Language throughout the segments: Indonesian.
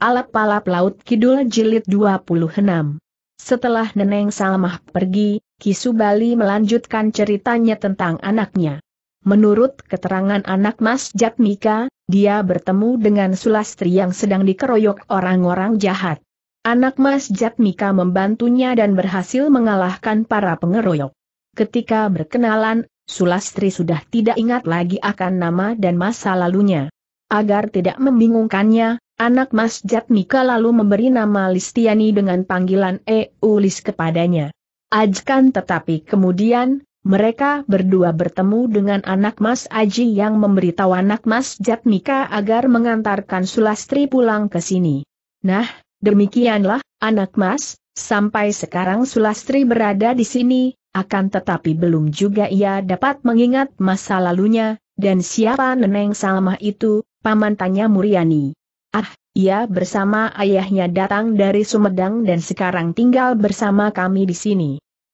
Alap-alap Laut Kidul Jilid 26 Setelah Neneng Salmah pergi, Kisubali melanjutkan ceritanya tentang anaknya. Menurut keterangan anak Mas Jatmika, dia bertemu dengan Sulastri yang sedang dikeroyok orang-orang jahat. Anak Mas Jatmika membantunya dan berhasil mengalahkan para pengeroyok. Ketika berkenalan, Sulastri sudah tidak ingat lagi akan nama dan masa lalunya. Agar tidak membingungkannya, Anak Mas Jatmika lalu memberi nama Listiani dengan panggilan Eulis kepadanya. Ajkan tetapi kemudian, mereka berdua bertemu dengan anak Mas Aji yang memberitahu anak Mas Jatmika agar mengantarkan Sulastri pulang ke sini. Nah, demikianlah, anak Mas, sampai sekarang Sulastri berada di sini, akan tetapi belum juga ia dapat mengingat masa lalunya, dan siapa Neneng Salmah itu, paman tanya Muriani. Ah, ia bersama ayahnya datang dari Sumedang dan sekarang tinggal bersama kami di sini.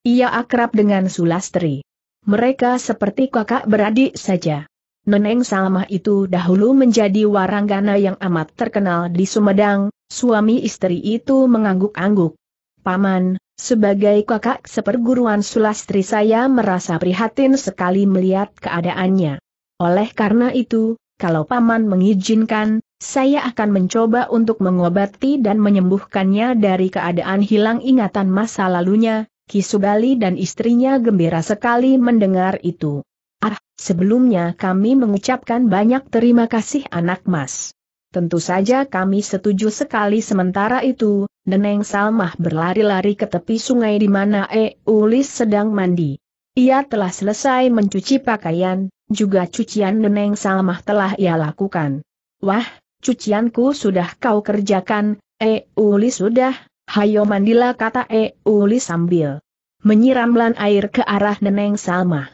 Ia akrab dengan Sulastri. Mereka seperti kakak beradik saja. Neneng Salmah itu dahulu menjadi waranggana yang amat terkenal di Sumedang, suami istri itu mengangguk-angguk. Paman, sebagai kakak seperguruan Sulastri saya merasa prihatin sekali melihat keadaannya. Oleh karena itu, kalau Paman mengizinkan, saya akan mencoba untuk mengobati dan menyembuhkannya dari keadaan hilang ingatan masa lalunya, Kisubali dan istrinya gembira sekali mendengar itu. Ah, sebelumnya kami mengucapkan banyak terima kasih anak mas. Tentu saja kami setuju sekali sementara itu, Neneng Salmah berlari-lari ke tepi sungai di mana E. Ulis sedang mandi. Ia telah selesai mencuci pakaian, juga cucian Neneng Salmah telah ia lakukan. Wah, cucianku sudah kau kerjakan, E Uli sudah, hayo mandilah kata E Uli sambil menyiramlan air ke arah Neneng Salma.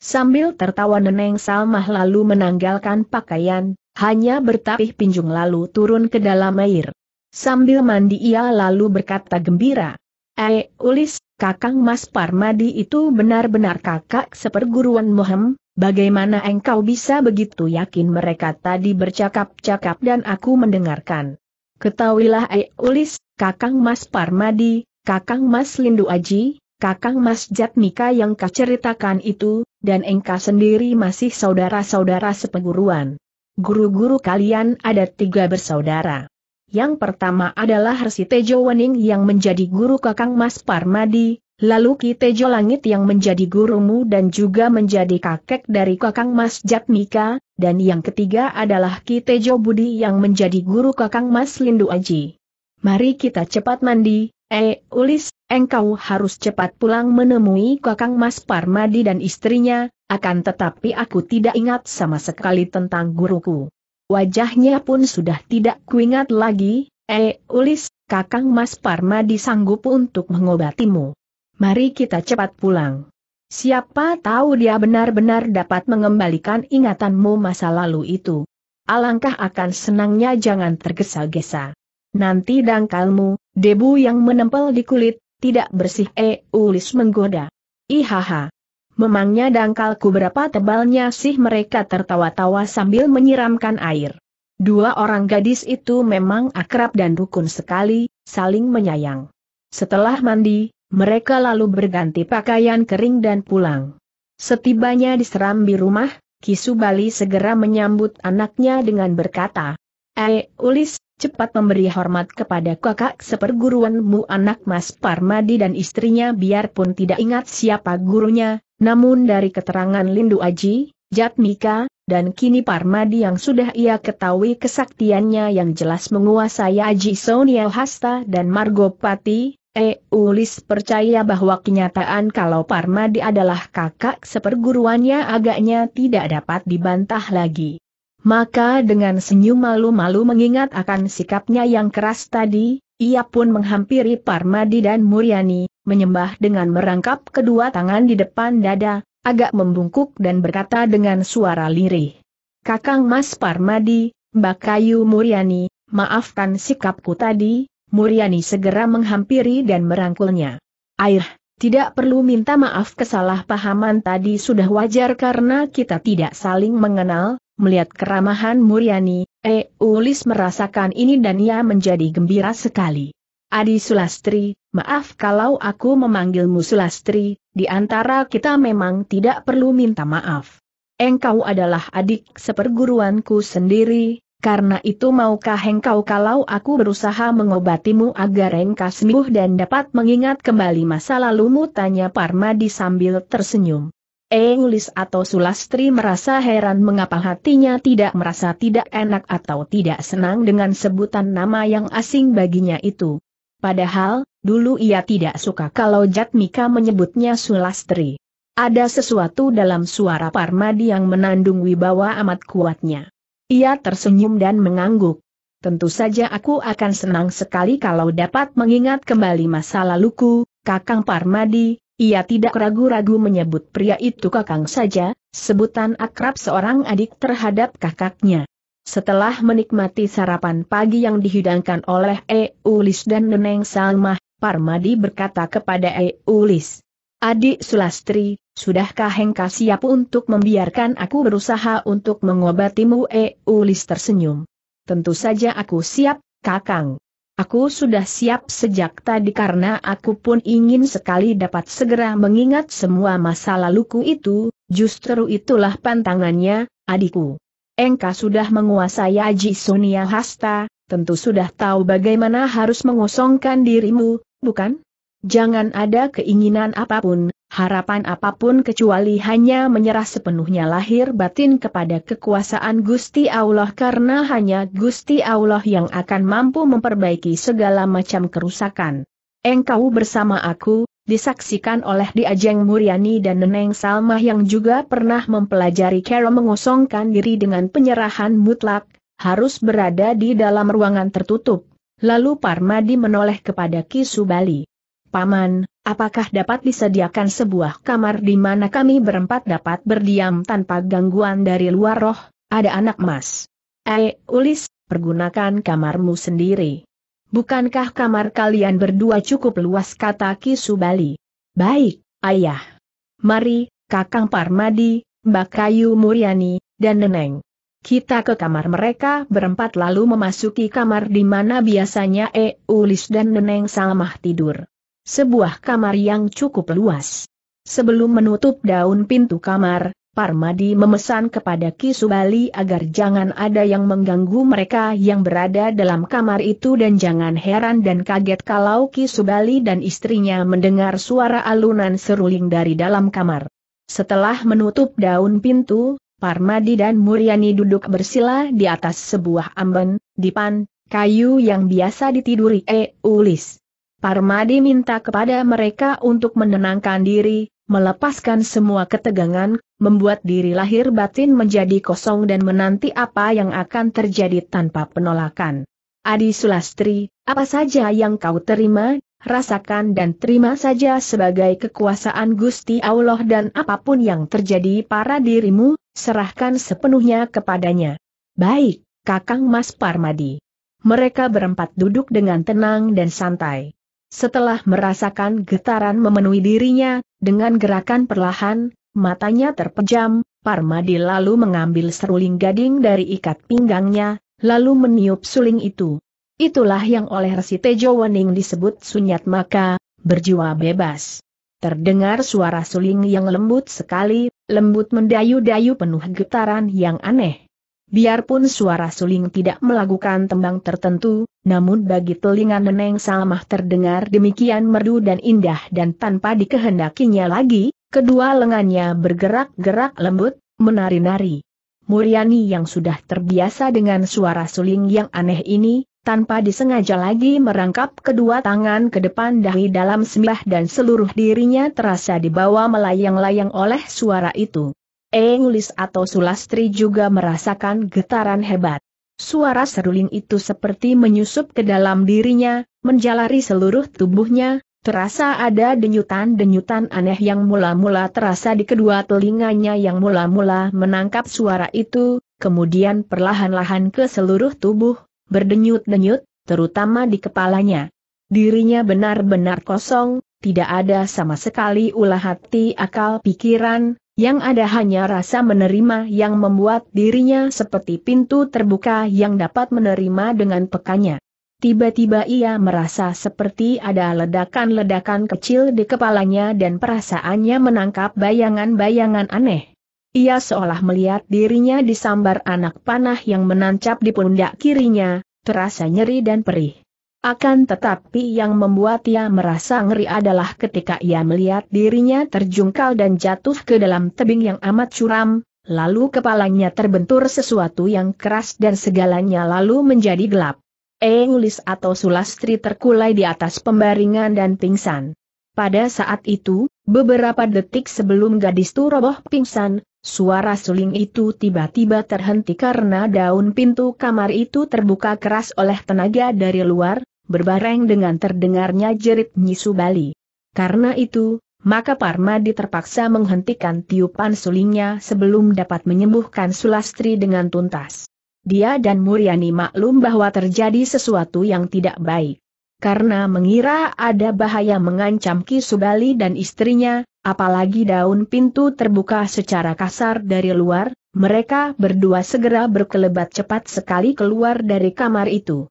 Sambil tertawa Neneng Salma lalu menanggalkan pakaian, hanya bertapih pinjung lalu turun ke dalam air. Sambil mandi ia lalu berkata gembira, Eh, Ulis, kakang Mas Parmadi itu benar-benar kakak seperguruan Mohem, Bagaimana engkau bisa begitu yakin mereka tadi bercakap-cakap dan aku mendengarkan? Ketahuilah eh Ulis, Kakang Mas Parmadi, Kakang Mas Lindu Aji, Kakang Mas Jatmika yang kau ceritakan itu, dan engkau sendiri masih saudara-saudara sepeguruan. Guru-guru kalian ada tiga bersaudara. Yang pertama adalah Resi Tejo Wening yang menjadi guru Kakang Mas Parmadi, Lalu Ki Tejo Langit yang menjadi gurumu dan juga menjadi kakek dari Kakang Mas Jatmika, dan yang ketiga adalah Ki Tejo Budi yang menjadi guru Kakang Mas Lindu Aji. Mari kita cepat mandi, eh Ulis, engkau harus cepat pulang menemui Kakang Mas Parmadi dan istrinya, akan tetapi aku tidak ingat sama sekali tentang guruku. Wajahnya pun sudah tidak kuingat lagi, eh Ulis, Kakang Mas Parmadi sanggup untuk mengobatimu. Mari kita cepat pulang. Siapa tahu dia benar-benar dapat mengembalikan ingatanmu masa lalu itu. Alangkah akan senangnya jangan tergesa-gesa. Nanti dangkalmu, debu yang menempel di kulit, tidak bersih eh ulis menggoda. Ihaha. Memangnya dangkalku berapa tebalnya sih mereka tertawa-tawa sambil menyiramkan air. Dua orang gadis itu memang akrab dan rukun sekali, saling menyayang. Setelah mandi, mereka lalu berganti pakaian kering dan pulang. Setibanya di Serambi rumah, Kisubali segera menyambut anaknya dengan berkata, Eh, Ulis, cepat memberi hormat kepada kakak seperguruanmu anak Mas Parmadi dan istrinya biarpun tidak ingat siapa gurunya, namun dari keterangan Lindu Aji, Jatmika, dan kini Parmadi yang sudah ia ketahui kesaktiannya yang jelas menguasai Aji Sonia Hasta dan Margopati, Eulis eh, percaya bahwa kenyataan kalau Parmadi adalah kakak seperguruannya agaknya tidak dapat dibantah lagi. Maka dengan senyum malu-malu mengingat akan sikapnya yang keras tadi, ia pun menghampiri Parmadi dan Muryani, menyembah dengan merangkap kedua tangan di depan dada, agak membungkuk dan berkata dengan suara lirih. Kakang Mas Parmadi, Bakayu Muryani, maafkan sikapku tadi, Muriani segera menghampiri dan merangkulnya. Air, tidak perlu minta maaf kesalahpahaman tadi sudah wajar karena kita tidak saling mengenal, melihat keramahan Muriani, E. Eh Ulis merasakan ini dan ia menjadi gembira sekali. Adi Sulastri, maaf kalau aku memanggilmu Sulastri, di antara kita memang tidak perlu minta maaf. Engkau adalah adik seperguruanku sendiri, karena itu maukah engkau kalau aku berusaha mengobatimu agar engkau sembuh dan dapat mengingat kembali masa lalumu? Tanya Parmadi sambil tersenyum. Eulis atau Sulastri merasa heran mengapa hatinya tidak merasa tidak enak atau tidak senang dengan sebutan nama yang asing baginya itu. Padahal, dulu ia tidak suka kalau Jatmika menyebutnya Sulastri. Ada sesuatu dalam suara Parmadi yang menandung wibawa amat kuatnya. Ia tersenyum dan mengangguk. Tentu saja aku akan senang sekali kalau dapat mengingat kembali masa laluku, Kakang Parmadi, ia tidak ragu-ragu menyebut pria itu Kakang saja, sebutan akrab seorang adik terhadap kakaknya. Setelah menikmati sarapan pagi yang dihidangkan oleh Eulis dan Neneng Salmah, Parmadi berkata kepada Eulis, Adik Sulastri, Sudahkah Hengka siap untuk membiarkan aku berusaha untuk mengobatimu? E, Ulis tersenyum. Tentu saja aku siap, Kakang. Aku sudah siap sejak tadi karena aku pun ingin sekali dapat segera mengingat semua masa laluku itu, justru itulah pantangannya, adikku. Engka sudah menguasai Aji Sonia Hasta, tentu sudah tahu bagaimana harus mengosongkan dirimu, bukan? Jangan ada keinginan apapun, harapan apapun kecuali hanya menyerah sepenuhnya lahir batin kepada kekuasaan Gusti Allah karena hanya Gusti Allah yang akan mampu memperbaiki segala macam kerusakan. Engkau bersama aku, disaksikan oleh Diajeng Muriani dan Neneng Salma yang juga pernah mempelajari cara mengosongkan diri dengan penyerahan mutlak, harus berada di dalam ruangan tertutup. Lalu Parmadi menoleh kepada Kisubali. Paman, apakah dapat disediakan sebuah kamar di mana kami berempat dapat berdiam tanpa gangguan dari luar roh, ada anak mas. Eh, Ulis, pergunakan kamarmu sendiri. Bukankah kamar kalian berdua cukup luas kata Kisubali? Baik, ayah. Mari, Kakang Parmadi, Mbak Kayu, Muryani, dan Neneng. Kita ke kamar mereka berempat lalu memasuki kamar di mana biasanya eh, Ulis dan Neneng Salmah tidur sebuah kamar yang cukup luas. Sebelum menutup daun pintu kamar, Parmadi memesan kepada Kisubali agar jangan ada yang mengganggu mereka yang berada dalam kamar itu dan jangan heran dan kaget kalau Kisubali dan istrinya mendengar suara alunan seruling dari dalam kamar. Setelah menutup daun pintu, Parmadi dan Muryani duduk bersila di atas sebuah amben, dipan, kayu yang biasa ditiduri E. Ulis. Parmadi minta kepada mereka untuk menenangkan diri, melepaskan semua ketegangan, membuat diri lahir batin menjadi kosong dan menanti apa yang akan terjadi tanpa penolakan. Adi Sulastri, apa saja yang kau terima, rasakan dan terima saja sebagai kekuasaan Gusti Allah dan apapun yang terjadi para dirimu, serahkan sepenuhnya kepadanya. Baik, Kakang Mas Parmadi. Mereka berempat duduk dengan tenang dan santai. Setelah merasakan getaran memenuhi dirinya, dengan gerakan perlahan, matanya terpejam, Parmadi lalu mengambil seruling gading dari ikat pinggangnya, lalu meniup suling itu. Itulah yang oleh Resi Tejo Wening disebut sunyat maka, berjiwa bebas. Terdengar suara suling yang lembut sekali, lembut mendayu-dayu penuh getaran yang aneh. Biarpun suara suling tidak melakukan tembang tertentu, namun bagi telinga Neneng Salmah terdengar demikian merdu dan indah dan tanpa dikehendakinya lagi, kedua lengannya bergerak-gerak lembut, menari-nari. Muriani yang sudah terbiasa dengan suara suling yang aneh ini, tanpa disengaja lagi merangkap kedua tangan ke depan dahi dalam sembah dan seluruh dirinya terasa dibawa melayang-layang oleh suara itu. Engulis atau Sulastri juga merasakan getaran hebat. Suara seruling itu seperti menyusup ke dalam dirinya, menjalari seluruh tubuhnya, terasa ada denyutan-denyutan aneh yang mula-mula terasa di kedua telinganya yang mula-mula menangkap suara itu, kemudian perlahan-lahan ke seluruh tubuh, berdenyut-denyut, terutama di kepalanya. Dirinya benar-benar kosong, tidak ada sama sekali ulah hati akal pikiran, yang ada hanya rasa menerima yang membuat dirinya seperti pintu terbuka yang dapat menerima dengan pekanya. Tiba-tiba ia merasa seperti ada ledakan-ledakan kecil di kepalanya dan perasaannya menangkap bayangan-bayangan aneh. Ia seolah melihat dirinya disambar anak panah yang menancap di pundak kirinya, terasa nyeri dan perih. Akan tetapi yang membuat ia merasa ngeri adalah ketika ia melihat dirinya terjungkal dan jatuh ke dalam tebing yang amat curam, lalu kepalanya terbentur sesuatu yang keras dan segalanya lalu menjadi gelap. Eulis atau Sulastri terkulai di atas pembaringan dan pingsan. Pada saat itu, beberapa detik sebelum gadis itu roboh pingsan, suara suling itu tiba-tiba terhenti karena daun pintu kamar itu terbuka keras oleh tenaga dari luar, berbareng dengan terdengarnya jerit Nyisu Bali. Karena itu, maka Parmadi terpaksa menghentikan tiupan sulingnya sebelum dapat menyembuhkan Sulastri dengan tuntas. Dia dan Muriani maklum bahwa terjadi sesuatu yang tidak baik. Karena mengira ada bahaya mengancam Kisubali dan istrinya, apalagi daun pintu terbuka secara kasar dari luar, mereka berdua segera berkelebat cepat sekali keluar dari kamar itu.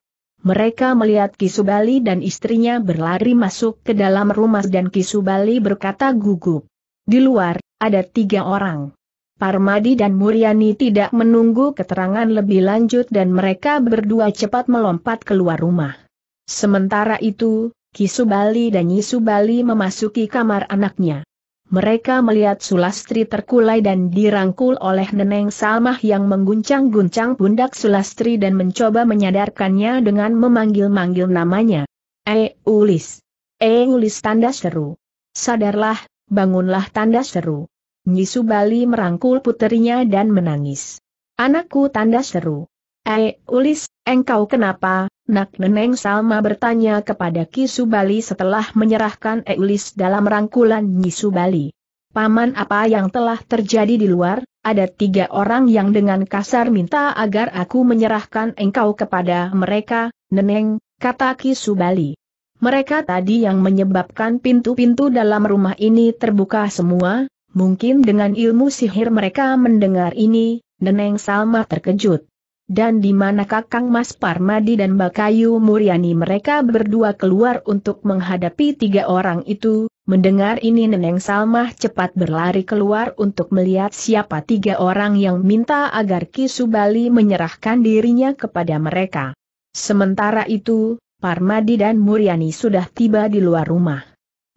Mereka melihat Kisubali dan istrinya berlari masuk ke dalam rumah dan Kisubali berkata gugup. Di luar, ada tiga orang. Parmadi dan Muryani tidak menunggu keterangan lebih lanjut dan mereka berdua cepat melompat keluar rumah. Sementara itu, Kisubali dan Yisubali memasuki kamar anaknya mereka melihat Sulastri terkulai dan dirangkul oleh Neneng Salmah yang mengguncang-guncang pundak Sulastri dan mencoba menyadarkannya dengan memanggil-manggil namanya. E Ulis. E Ulis tanda seru. Sadarlah, bangunlah tanda seru. Nyisu Bali merangkul puterinya dan menangis. Anakku tanda seru. Eh, Ulis, engkau kenapa? Nak Neneng Salma bertanya kepada Kisubali setelah menyerahkan Eulis dalam rangkulan Nyisubali. Paman apa yang telah terjadi di luar, ada tiga orang yang dengan kasar minta agar aku menyerahkan engkau kepada mereka, Neneng, kata Kisubali. Mereka tadi yang menyebabkan pintu-pintu dalam rumah ini terbuka semua, mungkin dengan ilmu sihir mereka mendengar ini, Neneng Salma terkejut dan di mana Kakang Mas Parmadi dan Bakayu Muriani, mereka berdua keluar untuk menghadapi tiga orang itu, mendengar ini Neneng Salmah cepat berlari keluar untuk melihat siapa tiga orang yang minta agar Kisubali menyerahkan dirinya kepada mereka. Sementara itu, Parmadi dan Muriani sudah tiba di luar rumah.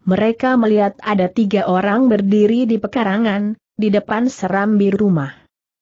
Mereka melihat ada tiga orang berdiri di pekarangan, di depan serambi rumah.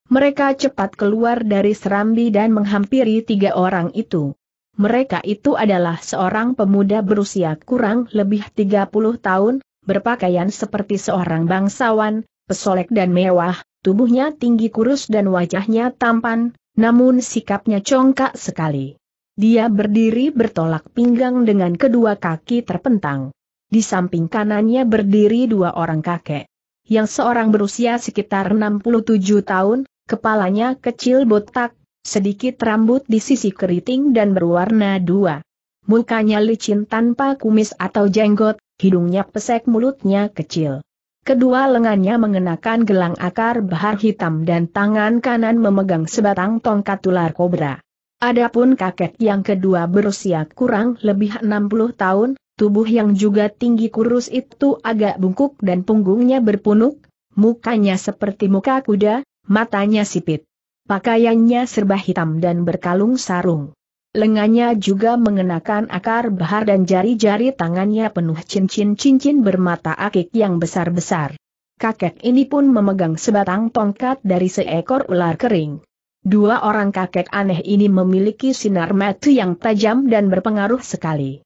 Mereka cepat keluar dari serambi dan menghampiri tiga orang itu. Mereka itu adalah seorang pemuda berusia kurang lebih 30 tahun, berpakaian seperti seorang bangsawan, pesolek dan mewah, tubuhnya tinggi kurus dan wajahnya tampan, namun sikapnya congkak sekali. Dia berdiri bertolak pinggang dengan kedua kaki terpentang. Di samping kanannya berdiri dua orang kakek. Yang seorang berusia sekitar 67 tahun, Kepalanya kecil botak, sedikit rambut di sisi keriting dan berwarna dua. Mukanya licin tanpa kumis atau jenggot, hidungnya pesek mulutnya kecil. Kedua lengannya mengenakan gelang akar bahar hitam dan tangan kanan memegang sebatang tongkat ular kobra. Adapun kakek yang kedua berusia kurang lebih 60 tahun, tubuh yang juga tinggi kurus itu agak bungkuk dan punggungnya berpunuk, mukanya seperti muka kuda, matanya sipit. Pakaiannya serba hitam dan berkalung sarung. Lengannya juga mengenakan akar bahar dan jari-jari tangannya penuh cincin-cincin bermata akik yang besar-besar. Kakek ini pun memegang sebatang tongkat dari seekor ular kering. Dua orang kakek aneh ini memiliki sinar mata yang tajam dan berpengaruh sekali.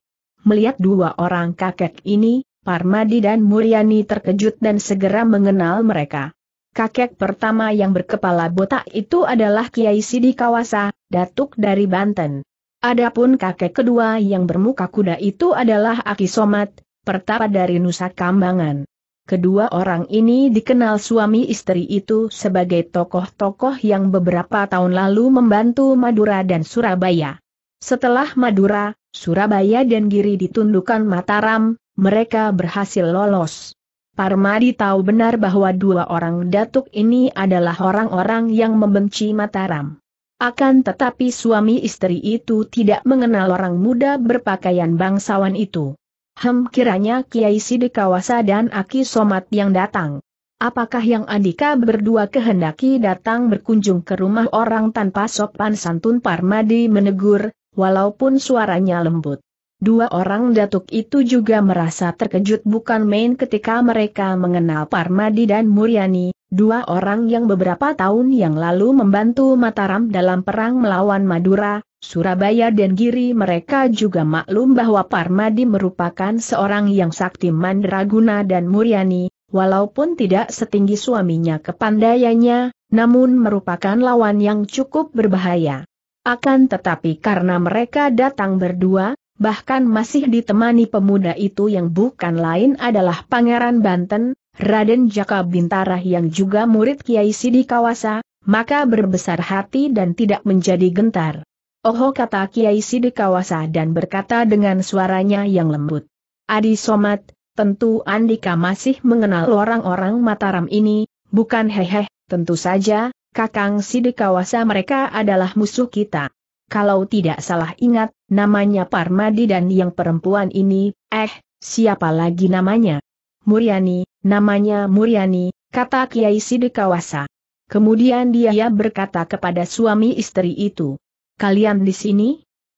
Melihat dua orang kakek ini, Parmadi dan Muriani terkejut dan segera mengenal mereka. Kakek pertama yang berkepala botak itu adalah Kiai Sidi Kawasa, datuk dari Banten. Adapun kakek kedua yang bermuka kuda itu adalah Aki Somat, pertapa dari Nusa Kambangan. Kedua orang ini dikenal suami istri itu sebagai tokoh-tokoh yang beberapa tahun lalu membantu Madura dan Surabaya. Setelah Madura, Surabaya dan Giri ditundukkan Mataram, mereka berhasil lolos. Parmadi tahu benar bahwa dua orang datuk ini adalah orang-orang yang membenci Mataram. Akan tetapi suami istri itu tidak mengenal orang muda berpakaian bangsawan itu. Hem kiranya Kiai Sidikawasa dan Aki Somat yang datang. Apakah yang Andika berdua kehendaki datang berkunjung ke rumah orang tanpa sopan santun Parmadi menegur, walaupun suaranya lembut. Dua orang datuk itu juga merasa terkejut bukan main ketika mereka mengenal Parmadi dan Muryani, dua orang yang beberapa tahun yang lalu membantu Mataram dalam perang melawan Madura, Surabaya dan Giri mereka juga maklum bahwa Parmadi merupakan seorang yang sakti mandraguna dan Muryani, walaupun tidak setinggi suaminya kepandaiannya, namun merupakan lawan yang cukup berbahaya. Akan tetapi karena mereka datang berdua, bahkan masih ditemani pemuda itu yang bukan lain adalah Pangeran Banten, Raden Jaka Bintara yang juga murid Kiai Sidi Kawasa, maka berbesar hati dan tidak menjadi gentar. Oho kata Kiai Sidi Kawasa dan berkata dengan suaranya yang lembut. Adi Somat, tentu Andika masih mengenal orang-orang Mataram ini, bukan hehe, tentu saja, Kakang Sidikawasa mereka adalah musuh kita kalau tidak salah ingat, namanya Parmadi dan yang perempuan ini, eh, siapa lagi namanya? Muriani, namanya Muriani, kata Kiai Sidikawasa. Kemudian dia berkata kepada suami istri itu, kalian di sini?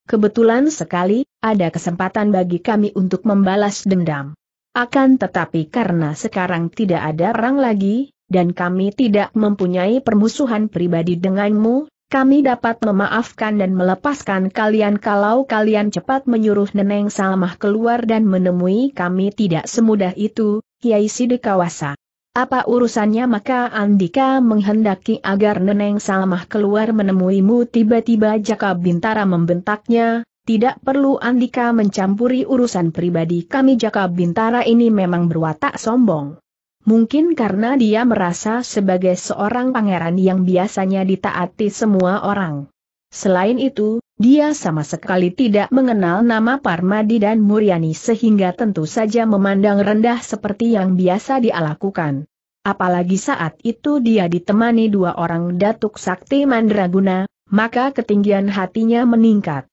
Kebetulan sekali, ada kesempatan bagi kami untuk membalas dendam. Akan tetapi karena sekarang tidak ada orang lagi, dan kami tidak mempunyai permusuhan pribadi denganmu, kami dapat memaafkan dan melepaskan kalian kalau kalian cepat menyuruh Neneng Salmah keluar dan menemui kami tidak semudah itu, Kiai Sidikawasa. Apa urusannya maka Andika menghendaki agar Neneng Salmah keluar menemuimu tiba-tiba Jaka Bintara membentaknya, tidak perlu Andika mencampuri urusan pribadi kami Jaka Bintara ini memang berwatak sombong. Mungkin karena dia merasa sebagai seorang pangeran yang biasanya ditaati semua orang. Selain itu, dia sama sekali tidak mengenal nama Parmadi dan Muriani sehingga tentu saja memandang rendah seperti yang biasa dia lakukan. Apalagi saat itu dia ditemani dua orang datuk sakti mandraguna, maka ketinggian hatinya meningkat.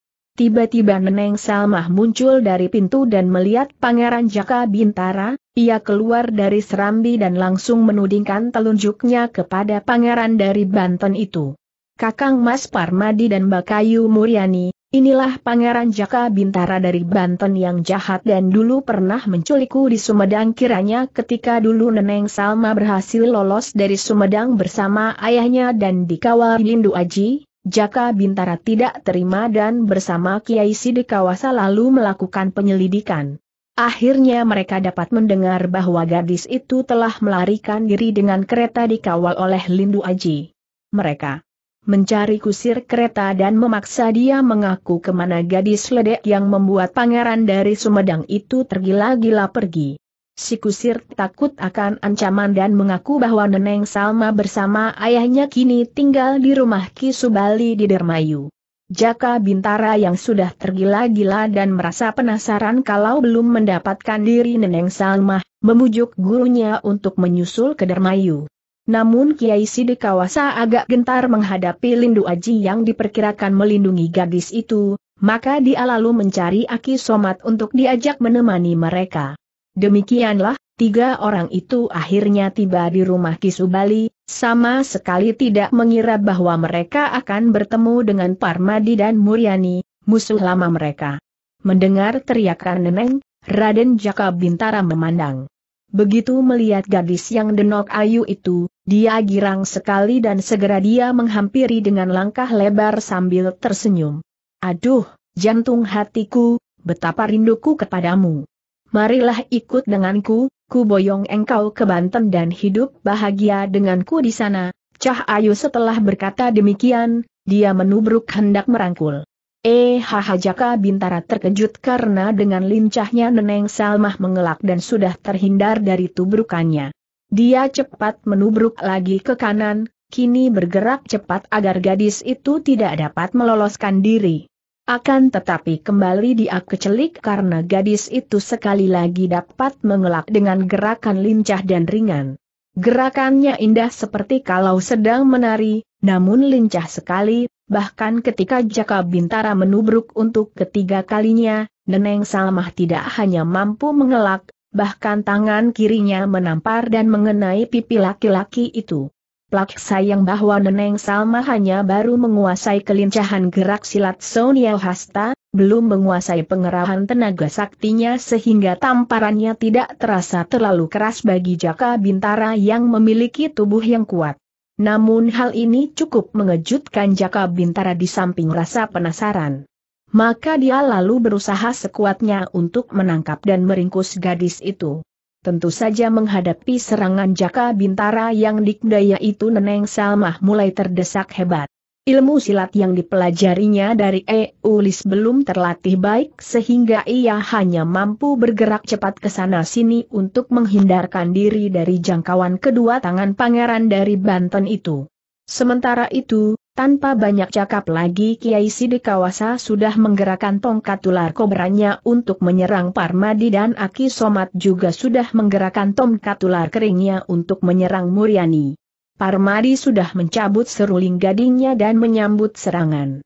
Tiba-tiba Neneng Salmah muncul dari pintu dan melihat Pangeran Jaka Bintara, ia keluar dari serambi dan langsung menudingkan telunjuknya kepada Pangeran dari Banten itu. Kakang Mas Parmadi dan Bakayu Muryani, inilah Pangeran Jaka Bintara dari Banten yang jahat dan dulu pernah menculikku di Sumedang kiranya ketika dulu Neneng Salma berhasil lolos dari Sumedang bersama ayahnya dan dikawal Lindu Aji, Jaka Bintara tidak terima dan bersama Kiai Sidikawasa lalu melakukan penyelidikan. Akhirnya mereka dapat mendengar bahwa gadis itu telah melarikan diri dengan kereta dikawal oleh Lindu Aji. Mereka mencari kusir kereta dan memaksa dia mengaku kemana gadis ledek yang membuat pangeran dari Sumedang itu tergila-gila pergi. Si kusir takut akan ancaman dan mengaku bahwa Neneng Salma bersama ayahnya kini tinggal di rumah Kisubali di Dermayu. Jaka Bintara yang sudah tergila-gila dan merasa penasaran kalau belum mendapatkan diri Neneng Salma, memujuk gurunya untuk menyusul ke Dermayu. Namun Kiai Sidikawasa agak gentar menghadapi Lindu Aji yang diperkirakan melindungi gadis itu, maka dia lalu mencari Aki Somat untuk diajak menemani mereka. Demikianlah, tiga orang itu akhirnya tiba di rumah Kisubali, sama sekali tidak mengira bahwa mereka akan bertemu dengan Parmadi dan Muryani, musuh lama mereka. Mendengar teriakan Neneng, Raden Jaka Bintara memandang. Begitu melihat gadis yang denok ayu itu, dia girang sekali dan segera dia menghampiri dengan langkah lebar sambil tersenyum. Aduh, jantung hatiku, betapa rinduku kepadamu. Marilah ikut denganku, ku boyong engkau ke Banten dan hidup bahagia denganku di sana. Cah Ayu setelah berkata demikian, dia menubruk hendak merangkul. Eh Jaka Bintara terkejut karena dengan lincahnya Neneng Salmah mengelak dan sudah terhindar dari tubrukannya. Dia cepat menubruk lagi ke kanan, kini bergerak cepat agar gadis itu tidak dapat meloloskan diri. Akan tetapi kembali dia kecelik karena gadis itu sekali lagi dapat mengelak dengan gerakan lincah dan ringan. Gerakannya indah seperti kalau sedang menari, namun lincah sekali, bahkan ketika Jaka Bintara menubruk untuk ketiga kalinya, Neneng Salmah tidak hanya mampu mengelak, bahkan tangan kirinya menampar dan mengenai pipi laki-laki itu. Plak sayang bahwa Neneng Salma hanya baru menguasai kelincahan gerak silat Sonia Hasta, belum menguasai pengerahan tenaga saktinya sehingga tamparannya tidak terasa terlalu keras bagi Jaka Bintara yang memiliki tubuh yang kuat. Namun hal ini cukup mengejutkan Jaka Bintara di samping rasa penasaran. Maka dia lalu berusaha sekuatnya untuk menangkap dan meringkus gadis itu tentu saja menghadapi serangan Jaka Bintara yang dikdaya itu Neneng Salmah mulai terdesak hebat. Ilmu silat yang dipelajarinya dari Eulis belum terlatih baik sehingga ia hanya mampu bergerak cepat ke sana-sini untuk menghindarkan diri dari jangkauan kedua tangan pangeran dari Banten itu. Sementara itu, tanpa banyak cakap lagi Kiai Sidikawasa sudah menggerakkan tongkat ular kobranya untuk menyerang Parmadi dan Aki Somat juga sudah menggerakkan tongkat ular keringnya untuk menyerang Muriani. Parmadi sudah mencabut seruling gadingnya dan menyambut serangan.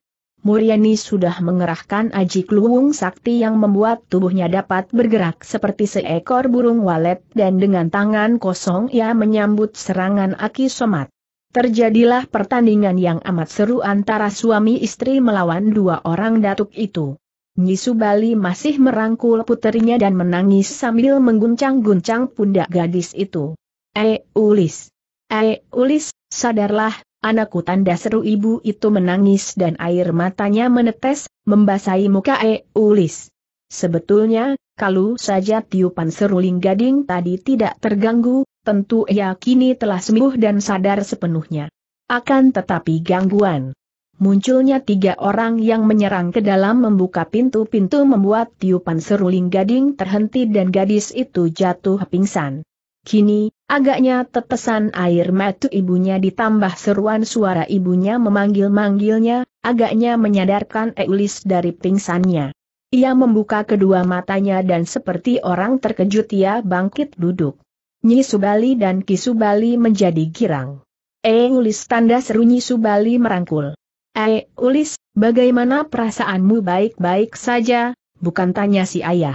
Muriani sudah mengerahkan aji kluwung sakti yang membuat tubuhnya dapat bergerak seperti seekor burung walet dan dengan tangan kosong ia menyambut serangan Aki Somat. Terjadilah pertandingan yang amat seru antara suami istri melawan dua orang datuk itu. Nyisu Bali masih merangkul puterinya dan menangis sambil mengguncang-guncang pundak gadis itu. Eh, Ulis! Eh, Ulis, sadarlah, anakku tanda seru ibu itu menangis dan air matanya menetes, membasahi muka Eh, Ulis. Sebetulnya, kalau saja tiupan seruling gading tadi tidak terganggu, tentu ia kini telah sembuh dan sadar sepenuhnya. Akan tetapi gangguan. Munculnya tiga orang yang menyerang ke dalam membuka pintu-pintu membuat tiupan seruling gading terhenti dan gadis itu jatuh pingsan. Kini, agaknya tetesan air mata ibunya ditambah seruan suara ibunya memanggil-manggilnya, agaknya menyadarkan Eulis dari pingsannya. Ia membuka kedua matanya dan seperti orang terkejut ia bangkit duduk. Nyi Subali dan Ki Subali menjadi girang. Eh Ulis tanda seru Nyi Subali merangkul. Eh Ulis, bagaimana perasaanmu baik-baik saja, bukan tanya si ayah.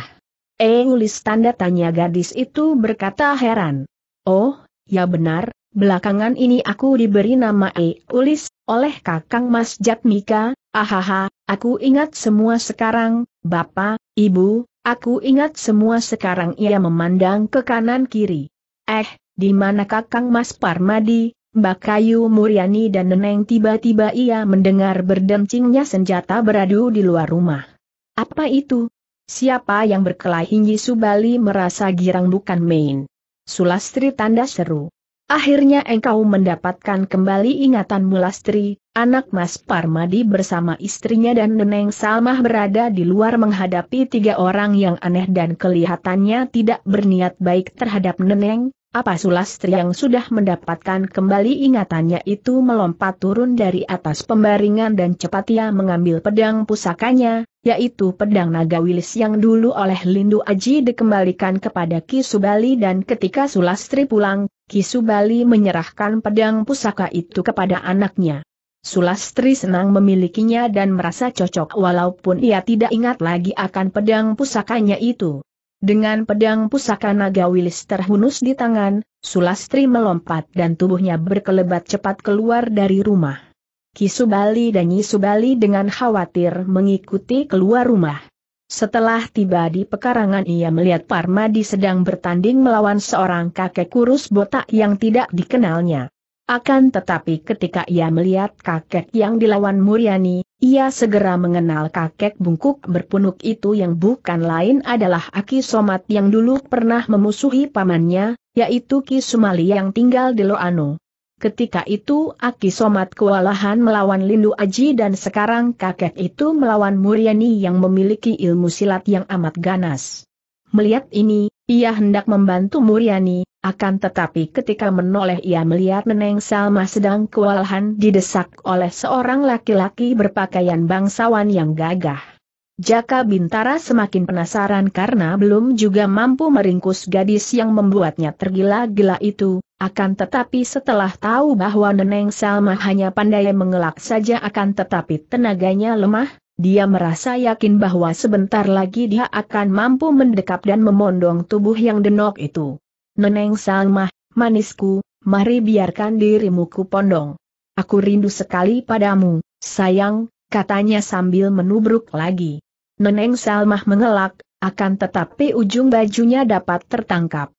Eh Ulis tanda tanya gadis itu berkata heran. Oh, ya benar, belakangan ini aku diberi nama Eh Ulis, oleh kakang Mas Jatmika, ahaha, aku ingat semua sekarang, Bapak, Ibu, Aku ingat semua sekarang ia memandang ke kanan kiri. Eh, di mana Kakang Mas Parmadi, Mbak Kayu Muriani dan Neneng tiba-tiba ia mendengar berdencingnya senjata beradu di luar rumah. Apa itu? Siapa yang berkelahi Subali merasa girang bukan main. Sulastri tanda seru. Akhirnya engkau mendapatkan kembali ingatan mulastri. anak Mas Parmadi bersama istrinya dan Neneng Salmah berada di luar menghadapi tiga orang yang aneh dan kelihatannya tidak berniat baik terhadap Neneng, apa Sulastri yang sudah mendapatkan kembali ingatannya itu melompat turun dari atas pembaringan dan cepat ia mengambil pedang pusakanya, yaitu pedang naga wilis yang dulu oleh Lindu Aji dikembalikan kepada Kisubali dan ketika Sulastri pulang, Kisubali menyerahkan pedang pusaka itu kepada anaknya. Sulastri senang memilikinya dan merasa cocok walaupun ia tidak ingat lagi akan pedang pusakanya itu. Dengan pedang pusaka naga wilis terhunus di tangan, Sulastri melompat dan tubuhnya berkelebat cepat keluar dari rumah. Kisubali dan Yisubali dengan khawatir mengikuti keluar rumah. Setelah tiba di pekarangan ia melihat Parmadi sedang bertanding melawan seorang kakek kurus botak yang tidak dikenalnya. Akan tetapi ketika ia melihat kakek yang dilawan Muriani, ia segera mengenal kakek bungkuk berpunuk itu yang bukan lain adalah Aki Somat yang dulu pernah memusuhi pamannya, yaitu Ki Sumali yang tinggal di Loano. Ketika itu Aki Somat kewalahan melawan Lindu Aji dan sekarang kakek itu melawan Muriani yang memiliki ilmu silat yang amat ganas. Melihat ini, ia hendak membantu Muriani. Akan tetapi ketika menoleh ia melihat Neneng Salma sedang kewalahan didesak oleh seorang laki-laki berpakaian bangsawan yang gagah. Jaka Bintara semakin penasaran karena belum juga mampu meringkus gadis yang membuatnya tergila-gila itu, akan tetapi setelah tahu bahwa Neneng Salma hanya pandai mengelak saja akan tetapi tenaganya lemah, dia merasa yakin bahwa sebentar lagi dia akan mampu mendekap dan memondong tubuh yang denok itu. Neneng Salmah, manisku, mari biarkan dirimu kupondong. Aku rindu sekali padamu, sayang, katanya sambil menubruk lagi. Neneng Salmah mengelak, akan tetapi ujung bajunya dapat tertangkap.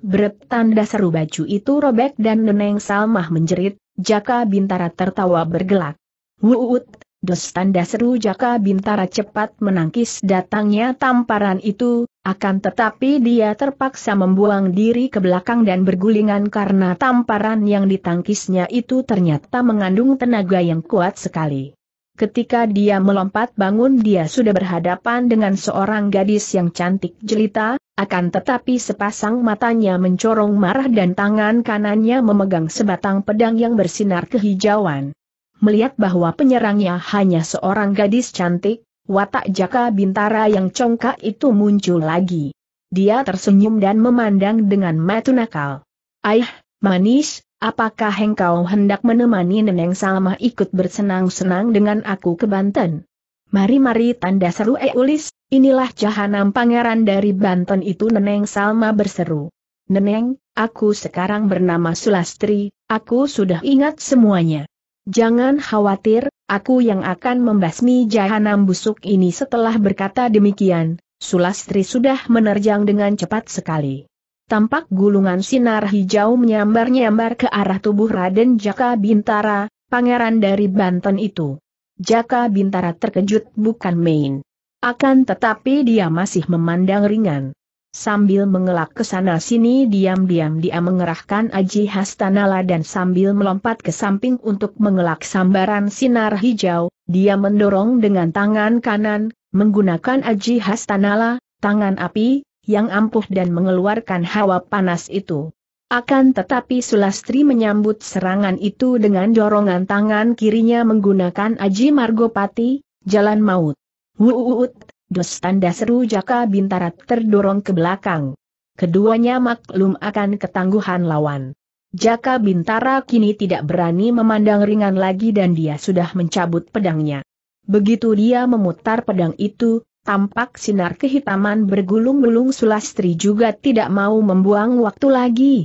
Bret tanda seru baju itu robek dan Neneng Salmah menjerit, Jaka Bintara tertawa bergelak. Wuut, dos tanda seru Jaka Bintara cepat menangkis datangnya tamparan itu, akan tetapi dia terpaksa membuang diri ke belakang dan bergulingan karena tamparan yang ditangkisnya itu ternyata mengandung tenaga yang kuat sekali. Ketika dia melompat bangun dia sudah berhadapan dengan seorang gadis yang cantik jelita, akan tetapi sepasang matanya mencorong marah dan tangan kanannya memegang sebatang pedang yang bersinar kehijauan. Melihat bahwa penyerangnya hanya seorang gadis cantik, watak Jaka Bintara yang congkak itu muncul lagi. Dia tersenyum dan memandang dengan mata nakal. Aih, manis, apakah engkau hendak menemani Neneng Salma ikut bersenang-senang dengan aku ke Banten? Mari-mari tanda seru Eulis, eh, inilah jahanam pangeran dari Banten itu Neneng Salma berseru. Neneng, aku sekarang bernama Sulastri, aku sudah ingat semuanya. Jangan khawatir, aku yang akan membasmi jahanam busuk ini setelah berkata demikian, Sulastri sudah menerjang dengan cepat sekali. Tampak gulungan sinar hijau menyambar-nyambar ke arah tubuh Raden Jaka Bintara, pangeran dari Banten itu. Jaka Bintara terkejut bukan main. Akan tetapi dia masih memandang ringan. Sambil mengelak ke sana sini diam-diam dia mengerahkan Aji Hastanala dan sambil melompat ke samping untuk mengelak sambaran sinar hijau, dia mendorong dengan tangan kanan, menggunakan Aji Hastanala, tangan api, yang ampuh dan mengeluarkan hawa panas itu. Akan tetapi Sulastri menyambut serangan itu dengan dorongan tangan kirinya menggunakan Aji Margopati, jalan maut. Wuuut Dos tanda seru Jaka Bintara terdorong ke belakang. Keduanya maklum akan ketangguhan lawan. Jaka Bintara kini tidak berani memandang ringan lagi dan dia sudah mencabut pedangnya. Begitu dia memutar pedang itu, tampak sinar kehitaman bergulung-gulung Sulastri juga tidak mau membuang waktu lagi.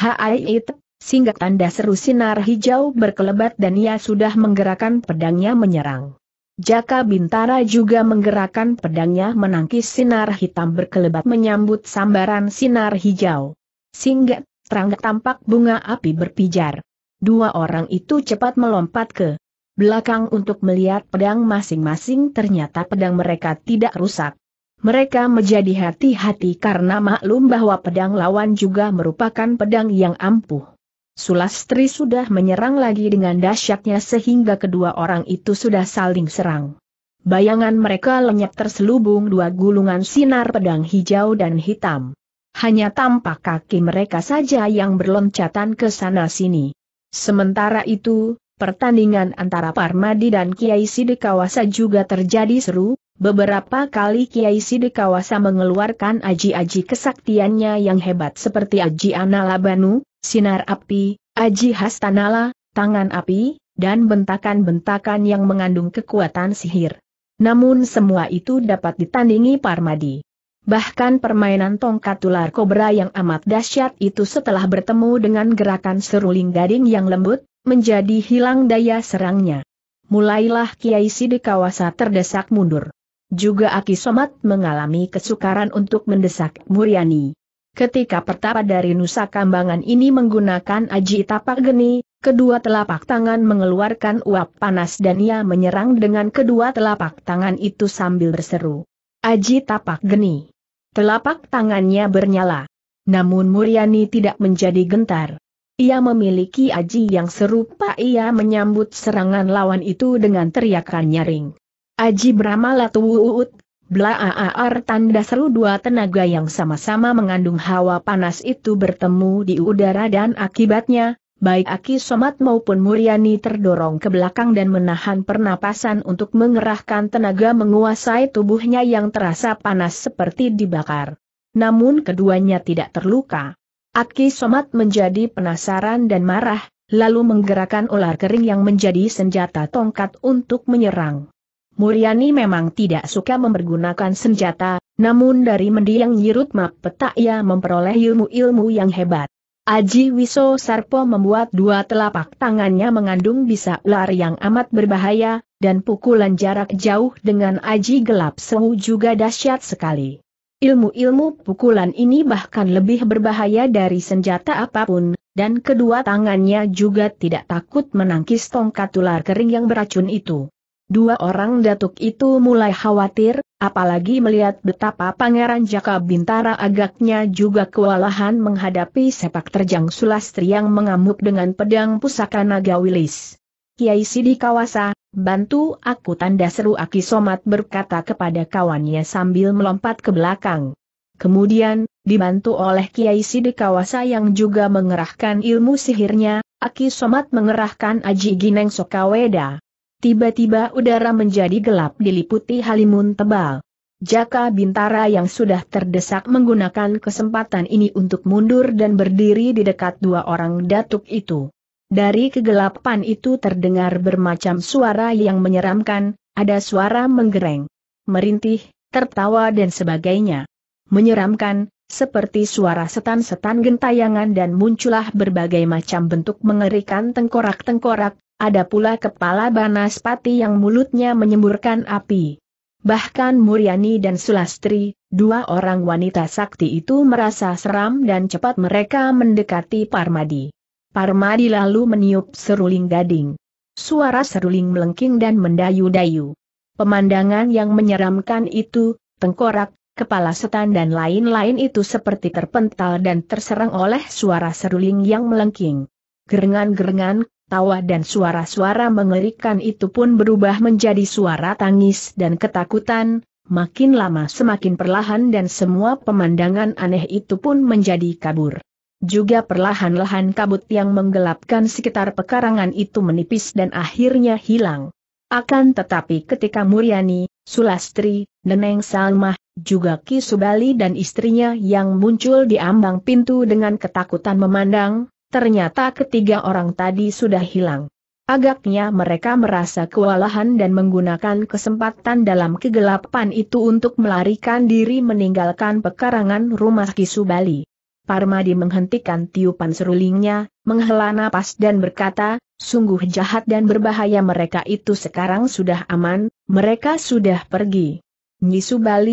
Haiit, singgah tanda seru sinar hijau berkelebat dan ia sudah menggerakkan pedangnya menyerang. Jaka Bintara juga menggerakkan pedangnya menangkis sinar hitam berkelebat menyambut sambaran sinar hijau. Singgat, terang tampak bunga api berpijar. Dua orang itu cepat melompat ke belakang untuk melihat pedang masing-masing ternyata pedang mereka tidak rusak. Mereka menjadi hati-hati karena maklum bahwa pedang lawan juga merupakan pedang yang ampuh. Sulastri sudah menyerang lagi dengan dahsyatnya sehingga kedua orang itu sudah saling serang. Bayangan mereka lenyap terselubung dua gulungan sinar pedang hijau dan hitam. Hanya tampak kaki mereka saja yang berloncatan ke sana-sini. Sementara itu, pertandingan antara Parmadi dan Kiai Sidikawasa juga terjadi seru, Beberapa kali Kiai Sidikawasa mengeluarkan aji-aji kesaktiannya yang hebat seperti aji Analabanu, sinar api, aji hastanala, tangan api, dan bentakan-bentakan yang mengandung kekuatan sihir. Namun semua itu dapat ditandingi Parmadi. Bahkan permainan tongkat ular kobra yang amat dahsyat itu setelah bertemu dengan gerakan seruling gading yang lembut, menjadi hilang daya serangnya. Mulailah Kiai Sidikawasa terdesak mundur. Juga Aki Somat mengalami kesukaran untuk mendesak Muriani. Ketika pertapa dari Nusa Kambangan ini menggunakan aji tapak geni, kedua telapak tangan mengeluarkan uap panas dan ia menyerang dengan kedua telapak tangan itu sambil berseru. Aji tapak geni. Telapak tangannya bernyala. Namun Muriani tidak menjadi gentar. Ia memiliki aji yang serupa ia menyambut serangan lawan itu dengan teriakan nyaring. Aji Brahma Latuwuut, Blaaar tanda seru dua tenaga yang sama-sama mengandung hawa panas itu bertemu di udara dan akibatnya, baik Aki Somat maupun Muriani terdorong ke belakang dan menahan pernapasan untuk mengerahkan tenaga menguasai tubuhnya yang terasa panas seperti dibakar. Namun keduanya tidak terluka. Aki Somat menjadi penasaran dan marah, lalu menggerakkan ular kering yang menjadi senjata tongkat untuk menyerang. Muriani memang tidak suka mempergunakan senjata, namun dari mendiang Nyirut Map Petak ia memperoleh ilmu-ilmu yang hebat. Aji Wiso Sarpo membuat dua telapak tangannya mengandung bisa ular yang amat berbahaya, dan pukulan jarak jauh dengan Aji Gelap Sewu juga dahsyat sekali. Ilmu-ilmu pukulan ini bahkan lebih berbahaya dari senjata apapun, dan kedua tangannya juga tidak takut menangkis tongkat ular kering yang beracun itu. Dua orang datuk itu mulai khawatir, apalagi melihat betapa Pangeran Jaka Bintara agaknya juga kewalahan menghadapi sepak terjang Sulastri yang mengamuk dengan pedang pusaka naga wilis. Kiai Sidi Kawasa, bantu aku tanda seru Aki Somat berkata kepada kawannya sambil melompat ke belakang. Kemudian, dibantu oleh Kiai Sidi Kawasa yang juga mengerahkan ilmu sihirnya, Aki Somat mengerahkan Aji Gineng Sokaweda. Tiba-tiba udara menjadi gelap diliputi halimun tebal. Jaka Bintara yang sudah terdesak menggunakan kesempatan ini untuk mundur dan berdiri di dekat dua orang datuk itu. Dari kegelapan itu terdengar bermacam suara yang menyeramkan, ada suara menggereng, merintih, tertawa dan sebagainya. Menyeramkan, seperti suara setan-setan gentayangan dan muncullah berbagai macam bentuk mengerikan tengkorak-tengkorak, ada pula kepala Banaspati yang mulutnya menyemburkan api. Bahkan Muryani dan Sulastri, dua orang wanita sakti itu merasa seram dan cepat mereka mendekati Parmadi. Parmadi lalu meniup seruling gading. Suara seruling melengking dan mendayu-dayu. Pemandangan yang menyeramkan itu, tengkorak, kepala setan dan lain-lain itu seperti terpental dan terserang oleh suara seruling yang melengking. Gerengan-gerengan, Tawa dan suara-suara mengerikan itu pun berubah menjadi suara tangis dan ketakutan, makin lama semakin perlahan dan semua pemandangan aneh itu pun menjadi kabur. Juga perlahan-lahan kabut yang menggelapkan sekitar pekarangan itu menipis dan akhirnya hilang. Akan tetapi ketika Muryani, Sulastri, Neneng Salmah, juga Ki Subali dan istrinya yang muncul di ambang pintu dengan ketakutan memandang, ternyata ketiga orang tadi sudah hilang. Agaknya mereka merasa kewalahan dan menggunakan kesempatan dalam kegelapan itu untuk melarikan diri meninggalkan pekarangan rumah Kisubali. Parmadi menghentikan tiupan serulingnya, menghela napas dan berkata, sungguh jahat dan berbahaya mereka itu sekarang sudah aman, mereka sudah pergi. Nyi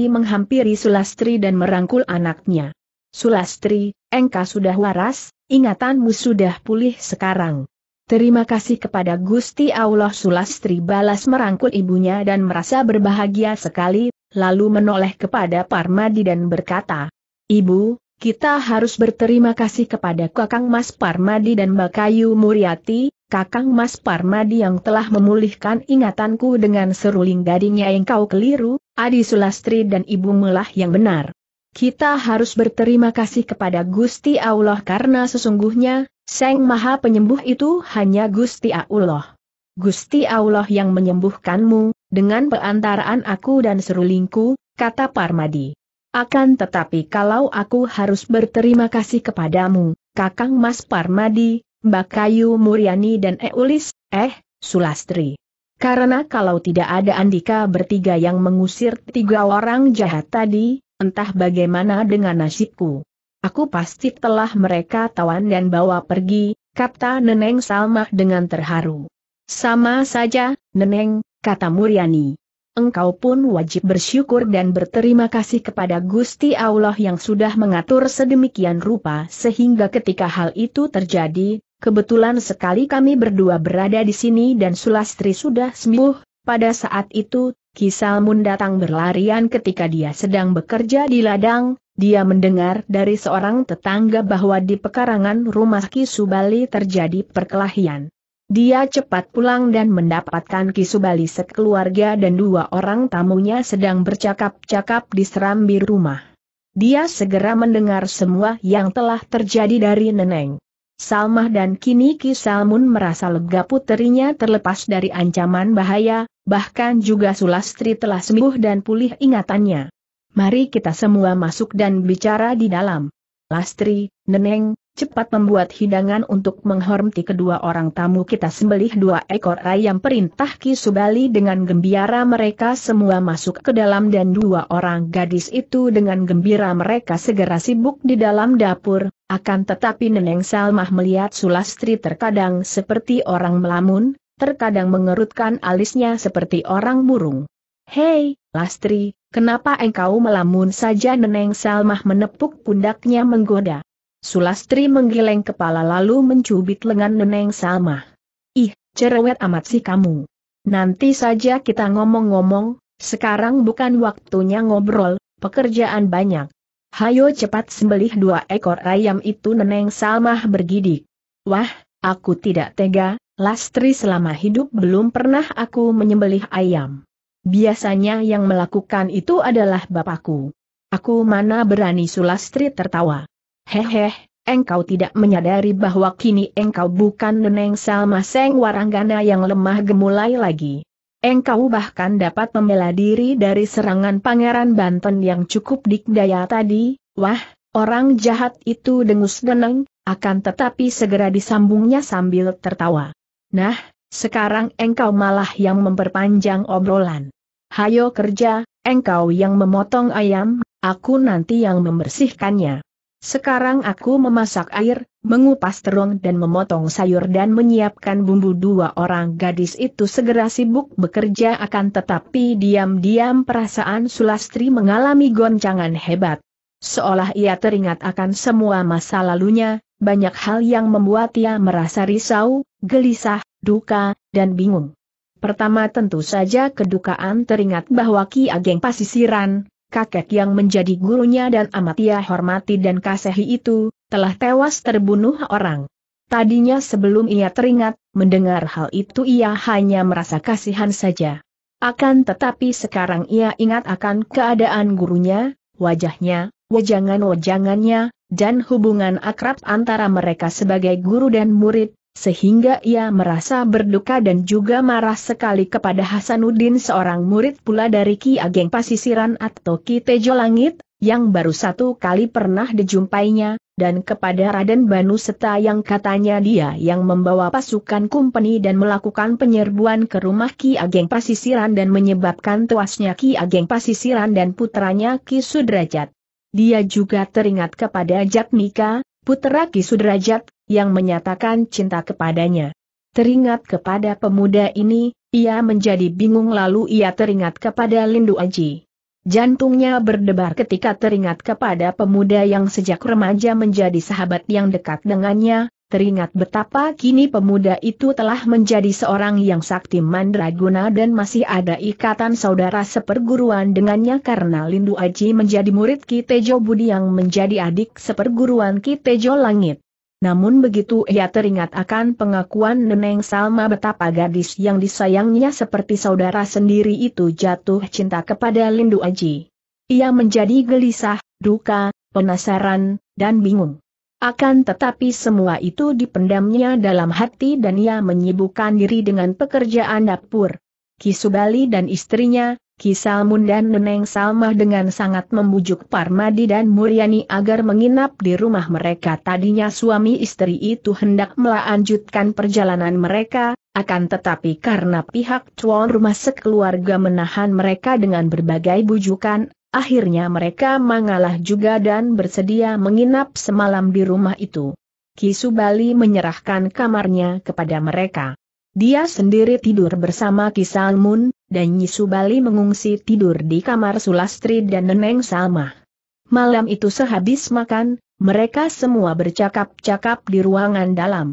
menghampiri Sulastri dan merangkul anaknya. Sulastri, engkau sudah waras, ingatanmu sudah pulih sekarang. Terima kasih kepada Gusti Allah Sulastri balas merangkul ibunya dan merasa berbahagia sekali, lalu menoleh kepada Parmadi dan berkata, Ibu, kita harus berterima kasih kepada Kakang Mas Parmadi dan Bakayu Muriati, Kakang Mas Parmadi yang telah memulihkan ingatanku dengan seruling gadingnya yang kau keliru, Adi Sulastri dan Ibu Melah yang benar. Kita harus berterima kasih kepada Gusti Allah karena sesungguhnya, Sang Maha Penyembuh itu hanya Gusti Allah. Gusti Allah yang menyembuhkanmu, dengan perantaraan aku dan serulingku, kata Parmadi. Akan tetapi kalau aku harus berterima kasih kepadamu, Kakang Mas Parmadi, Mbak Kayu Muriani dan Eulis, eh, Sulastri. Karena kalau tidak ada Andika bertiga yang mengusir tiga orang jahat tadi, entah bagaimana dengan nasibku. Aku pasti telah mereka tawan dan bawa pergi, kata Neneng Salmah dengan terharu. Sama saja, Neneng, kata Muryani. Engkau pun wajib bersyukur dan berterima kasih kepada Gusti Allah yang sudah mengatur sedemikian rupa sehingga ketika hal itu terjadi, kebetulan sekali kami berdua berada di sini dan Sulastri sudah sembuh, pada saat itu Kisalmun datang berlarian ketika dia sedang bekerja di ladang, dia mendengar dari seorang tetangga bahwa di pekarangan rumah Kisubali terjadi perkelahian. Dia cepat pulang dan mendapatkan Kisubali sekeluarga dan dua orang tamunya sedang bercakap-cakap di serambi rumah. Dia segera mendengar semua yang telah terjadi dari Neneng. Salmah dan kini Ki Salmun merasa lega puterinya terlepas dari ancaman bahaya, bahkan juga Sulastri telah sembuh dan pulih ingatannya. Mari kita semua masuk dan bicara di dalam. Lastri, Neneng, cepat membuat hidangan untuk menghormati kedua orang tamu kita sembelih dua ekor ayam perintah Ki Subali dengan gembira mereka semua masuk ke dalam dan dua orang gadis itu dengan gembira mereka segera sibuk di dalam dapur, akan tetapi Neneng Salmah melihat Sulastri terkadang seperti orang melamun, terkadang mengerutkan alisnya seperti orang burung. Hei, Lastri, kenapa engkau melamun saja Neneng Salmah menepuk pundaknya menggoda. Sulastri menggeleng kepala lalu mencubit lengan Neneng Salmah. Ih, cerewet amat sih kamu. Nanti saja kita ngomong-ngomong, sekarang bukan waktunya ngobrol, pekerjaan banyak. Hayo cepat sembelih dua ekor ayam itu Neneng Salmah bergidik. Wah, aku tidak tega, Lastri selama hidup belum pernah aku menyembelih ayam. Biasanya yang melakukan itu adalah bapakku. Aku mana berani Sulastri tertawa. Hehe, engkau tidak menyadari bahwa kini engkau bukan Neneng salmah Seng Waranggana yang lemah gemulai lagi. Engkau bahkan dapat membela diri dari serangan Pangeran Banten yang cukup dikdaya tadi, wah, orang jahat itu dengus geneng. akan tetapi segera disambungnya sambil tertawa. Nah, sekarang engkau malah yang memperpanjang obrolan. Hayo kerja, engkau yang memotong ayam, aku nanti yang membersihkannya. Sekarang aku memasak air, mengupas terong dan memotong sayur dan menyiapkan bumbu dua orang gadis itu segera sibuk bekerja akan tetapi diam-diam perasaan Sulastri mengalami goncangan hebat. Seolah ia teringat akan semua masa lalunya, banyak hal yang membuat ia merasa risau, gelisah, duka, dan bingung. Pertama tentu saja kedukaan teringat bahwa Ki Ageng Pasisiran, kakek yang menjadi gurunya dan amat ia hormati dan kasihi itu, telah tewas terbunuh orang. Tadinya sebelum ia teringat, mendengar hal itu ia hanya merasa kasihan saja. Akan tetapi sekarang ia ingat akan keadaan gurunya, wajahnya, wajangan wajangannya, dan hubungan akrab antara mereka sebagai guru dan murid, sehingga ia merasa berduka dan juga marah sekali kepada Hasanuddin seorang murid pula dari Ki Ageng Pasisiran atau Ki Tejo Langit, yang baru satu kali pernah dijumpainya, dan kepada Raden Banu Seta yang katanya dia yang membawa pasukan kumpeni dan melakukan penyerbuan ke rumah Ki Ageng Pasisiran dan menyebabkan tuasnya Ki Ageng Pasisiran dan putranya Ki Sudrajat. Dia juga teringat kepada Jatmika, putra Ki Sudrajat, yang menyatakan cinta kepadanya. Teringat kepada pemuda ini, ia menjadi bingung lalu ia teringat kepada Lindu Aji. Jantungnya berdebar ketika teringat kepada pemuda yang sejak remaja menjadi sahabat yang dekat dengannya, teringat betapa kini pemuda itu telah menjadi seorang yang sakti mandraguna dan masih ada ikatan saudara seperguruan dengannya karena Lindu Aji menjadi murid Kitejo Budi yang menjadi adik seperguruan Kitejo Langit. Namun begitu ia teringat akan pengakuan Neneng Salma betapa gadis yang disayangnya seperti saudara sendiri itu jatuh cinta kepada Lindu Aji. Ia menjadi gelisah, duka, penasaran, dan bingung. Akan tetapi semua itu dipendamnya dalam hati dan ia menyibukkan diri dengan pekerjaan dapur. Kisubali dan istrinya, Kisalmun dan Neneng Salma dengan sangat membujuk Parmadi dan Muryani agar menginap di rumah mereka tadinya suami istri itu hendak melanjutkan perjalanan mereka, akan tetapi karena pihak tuan rumah sekeluarga menahan mereka dengan berbagai bujukan, akhirnya mereka mengalah juga dan bersedia menginap semalam di rumah itu. Kisubali menyerahkan kamarnya kepada mereka. Dia sendiri tidur bersama Ki Salmun, dan Nyisu Bali mengungsi tidur di kamar Sulastri dan Neneng Salma. Malam itu sehabis makan, mereka semua bercakap-cakap di ruangan dalam.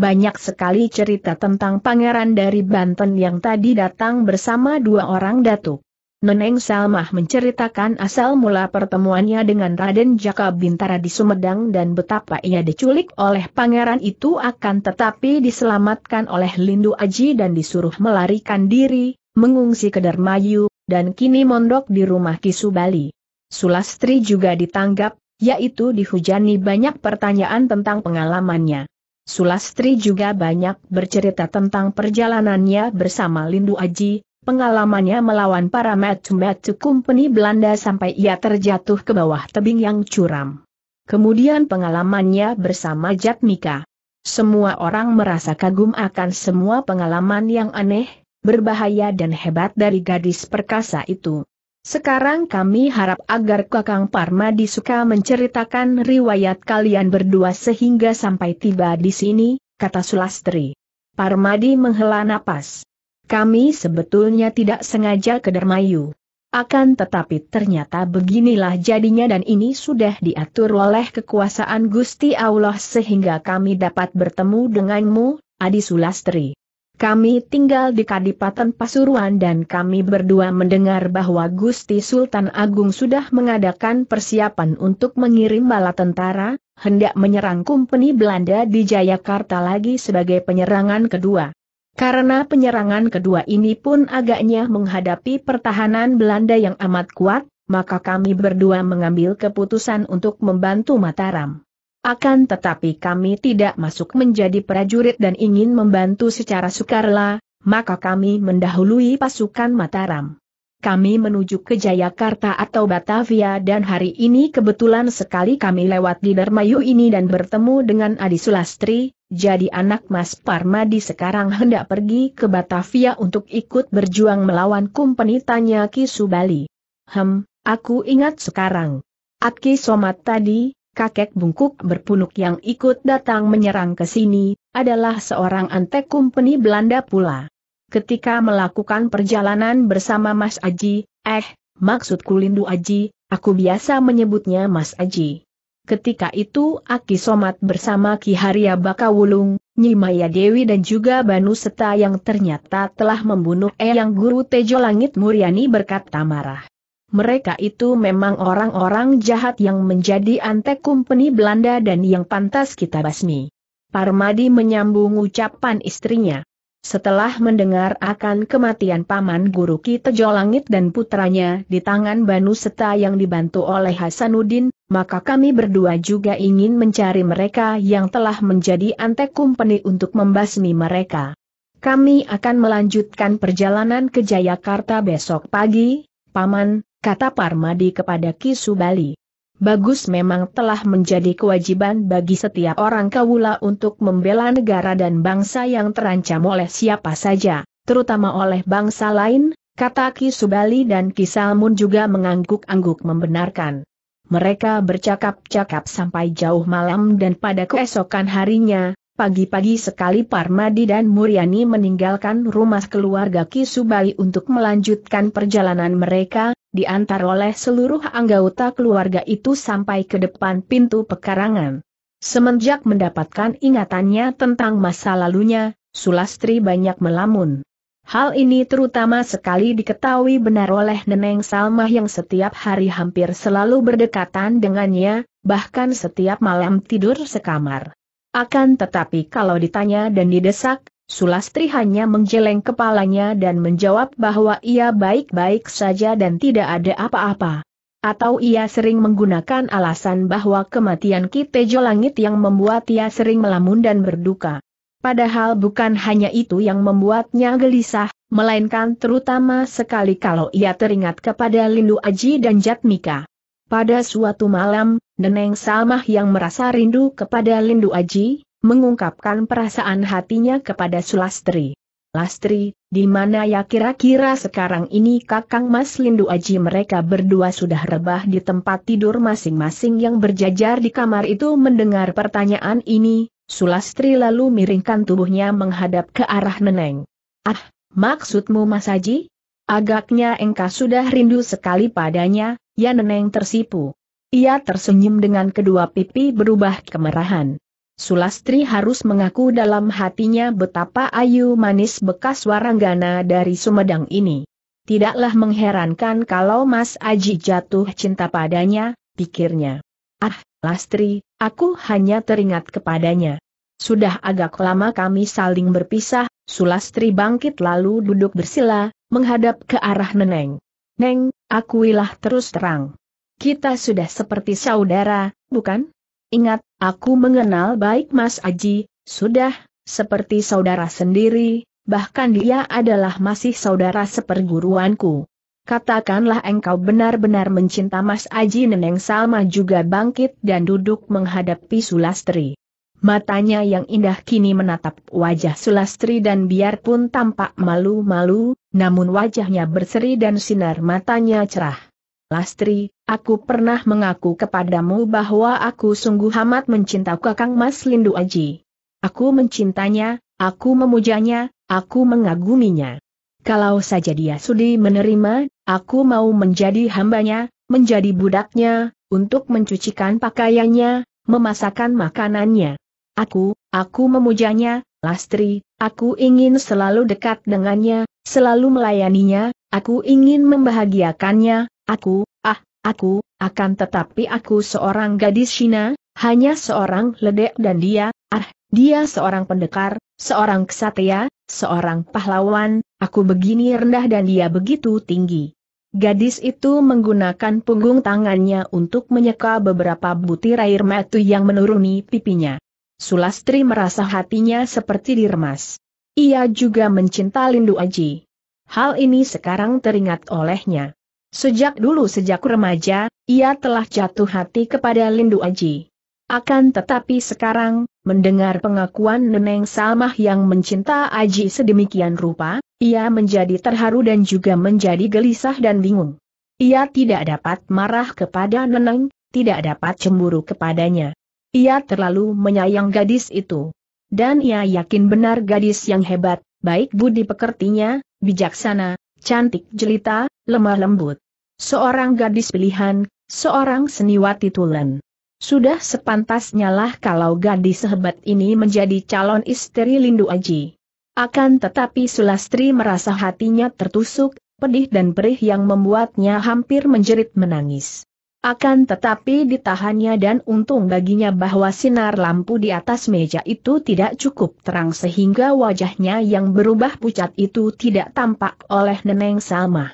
Banyak sekali cerita tentang pangeran dari Banten yang tadi datang bersama dua orang datuk. Neneng Salmah menceritakan asal mula pertemuannya dengan Raden Jaka Bintara di Sumedang dan betapa ia diculik oleh pangeran itu akan tetapi diselamatkan oleh Lindu Aji dan disuruh melarikan diri, mengungsi ke Dermayu, dan kini mondok di rumah Kisu Bali. Sulastri juga ditanggap, yaitu dihujani banyak pertanyaan tentang pengalamannya. Sulastri juga banyak bercerita tentang perjalanannya bersama Lindu Aji, Pengalamannya melawan para metu-metu kumpeni Belanda sampai ia terjatuh ke bawah tebing yang curam. Kemudian pengalamannya bersama Jatmika. Semua orang merasa kagum akan semua pengalaman yang aneh, berbahaya dan hebat dari gadis perkasa itu. Sekarang kami harap agar Kakang Parma disuka menceritakan riwayat kalian berdua sehingga sampai tiba di sini, kata Sulastri. Parmadi menghela napas. Kami sebetulnya tidak sengaja ke Dermayu. Akan tetapi ternyata beginilah jadinya dan ini sudah diatur oleh kekuasaan Gusti Allah sehingga kami dapat bertemu denganmu, Adi Sulastri. Kami tinggal di Kadipaten Pasuruan dan kami berdua mendengar bahwa Gusti Sultan Agung sudah mengadakan persiapan untuk mengirim bala tentara, hendak menyerang Kumpeni Belanda di Jayakarta lagi sebagai penyerangan kedua. Karena penyerangan kedua ini pun agaknya menghadapi pertahanan Belanda yang amat kuat, maka kami berdua mengambil keputusan untuk membantu Mataram. Akan tetapi kami tidak masuk menjadi prajurit dan ingin membantu secara sukarela, maka kami mendahului pasukan Mataram. Kami menuju ke Jayakarta atau Batavia dan hari ini kebetulan sekali kami lewat di Dermayu ini dan bertemu dengan Adi Sulastri, jadi anak Mas Parmadi sekarang hendak pergi ke Batavia untuk ikut berjuang melawan kumpeni tanya Ki Subali. Hem, aku ingat sekarang. Atki Somat tadi, kakek bungkuk berpunuk yang ikut datang menyerang ke sini, adalah seorang antek kumpeni Belanda pula. Ketika melakukan perjalanan bersama Mas Aji, eh, maksudku Lindu Aji, aku biasa menyebutnya Mas Aji. Ketika itu Aki Somat bersama Ki Haria Bakawulung, Nyi Maya Dewi dan juga Banu Seta yang ternyata telah membunuh Eyang Guru Tejo Langit Muriani berkat marah. Mereka itu memang orang-orang jahat yang menjadi antek kumpeni Belanda dan yang pantas kita basmi. Parmadi menyambung ucapan istrinya setelah mendengar akan kematian Paman Guru Tejo Langit dan putranya di tangan Banu Seta yang dibantu oleh Hasanuddin, maka kami berdua juga ingin mencari mereka yang telah menjadi antek kumpeni untuk membasmi mereka. Kami akan melanjutkan perjalanan ke Jayakarta besok pagi, Paman, kata Parmadi kepada Kisubali. Bagus memang telah menjadi kewajiban bagi setiap orang kawula untuk membela negara dan bangsa yang terancam oleh siapa saja, terutama oleh bangsa lain, kata Ki Subali dan Ki Salmun juga mengangguk-angguk membenarkan. Mereka bercakap-cakap sampai jauh malam dan pada keesokan harinya, Pagi-pagi sekali Parmadi dan Muryani meninggalkan rumah keluarga Kisubai untuk melanjutkan perjalanan mereka, diantar oleh seluruh anggota keluarga itu sampai ke depan pintu pekarangan. Semenjak mendapatkan ingatannya tentang masa lalunya, Sulastri banyak melamun. Hal ini terutama sekali diketahui benar oleh Neneng Salma yang setiap hari hampir selalu berdekatan dengannya, bahkan setiap malam tidur sekamar. Akan tetapi kalau ditanya dan didesak, Sulastri hanya menggeleng kepalanya dan menjawab bahwa ia baik-baik saja dan tidak ada apa-apa. Atau ia sering menggunakan alasan bahwa kematian Kitejo Langit yang membuat ia sering melamun dan berduka. Padahal bukan hanya itu yang membuatnya gelisah, melainkan terutama sekali kalau ia teringat kepada Lindu Aji dan Jatmika. Pada suatu malam, Neneng Salmah yang merasa rindu kepada Lindu Aji, mengungkapkan perasaan hatinya kepada Sulastri. Lastri, di mana ya kira-kira sekarang ini kakang Mas Lindu Aji mereka berdua sudah rebah di tempat tidur masing-masing yang berjajar di kamar itu mendengar pertanyaan ini, Sulastri lalu miringkan tubuhnya menghadap ke arah Neneng. Ah, maksudmu Mas Aji? Agaknya engkau sudah rindu sekali padanya, ya neneng tersipu. Ia tersenyum dengan kedua pipi berubah kemerahan. Sulastri harus mengaku dalam hatinya betapa ayu manis bekas waranggana dari Sumedang ini. Tidaklah mengherankan kalau Mas Aji jatuh cinta padanya, pikirnya. Ah, Lastri, aku hanya teringat kepadanya. Sudah agak lama kami saling berpisah, Sulastri bangkit lalu duduk bersila, menghadap ke arah Neneng. Neng, akuilah terus terang. Kita sudah seperti saudara, bukan? Ingat, aku mengenal baik Mas Aji, sudah, seperti saudara sendiri, bahkan dia adalah masih saudara seperguruanku. Katakanlah engkau benar-benar mencinta Mas Aji Neneng Salma juga bangkit dan duduk menghadapi Sulastri. Matanya yang indah kini menatap wajah Sulastri dan biarpun tampak malu-malu, namun wajahnya berseri dan sinar matanya cerah. Lastri, aku pernah mengaku kepadamu bahwa aku sungguh amat mencinta kakang Mas Lindu Aji. Aku mencintanya, aku memujanya, aku mengaguminya. Kalau saja dia sudi menerima, aku mau menjadi hambanya, menjadi budaknya, untuk mencucikan pakaiannya, memasakkan makanannya. Aku, aku memujanya, Lastri, aku ingin selalu dekat dengannya, selalu melayaninya, aku ingin membahagiakannya, aku, ah, aku, akan tetapi aku seorang gadis Cina, hanya seorang ledek dan dia, ah, dia seorang pendekar, seorang kesatria, seorang pahlawan, aku begini rendah dan dia begitu tinggi. Gadis itu menggunakan punggung tangannya untuk menyeka beberapa butir air mata yang menuruni pipinya. Sulastri merasa hatinya seperti diremas. Ia juga mencinta Lindu Aji. Hal ini sekarang teringat olehnya. Sejak dulu sejak remaja, ia telah jatuh hati kepada Lindu Aji. Akan tetapi sekarang, mendengar pengakuan Neneng Salmah yang mencinta Aji sedemikian rupa, ia menjadi terharu dan juga menjadi gelisah dan bingung. Ia tidak dapat marah kepada Neneng, tidak dapat cemburu kepadanya. Ia terlalu menyayang gadis itu. Dan ia yakin benar gadis yang hebat, baik budi pekertinya, bijaksana, cantik jelita, lemah lembut. Seorang gadis pilihan, seorang seniwati tulen. Sudah sepantasnya lah kalau gadis hebat ini menjadi calon istri Lindu Aji. Akan tetapi Sulastri merasa hatinya tertusuk, pedih dan perih yang membuatnya hampir menjerit menangis. Akan tetapi ditahannya dan untung baginya bahwa sinar lampu di atas meja itu tidak cukup terang sehingga wajahnya yang berubah pucat itu tidak tampak oleh Neneng Salma.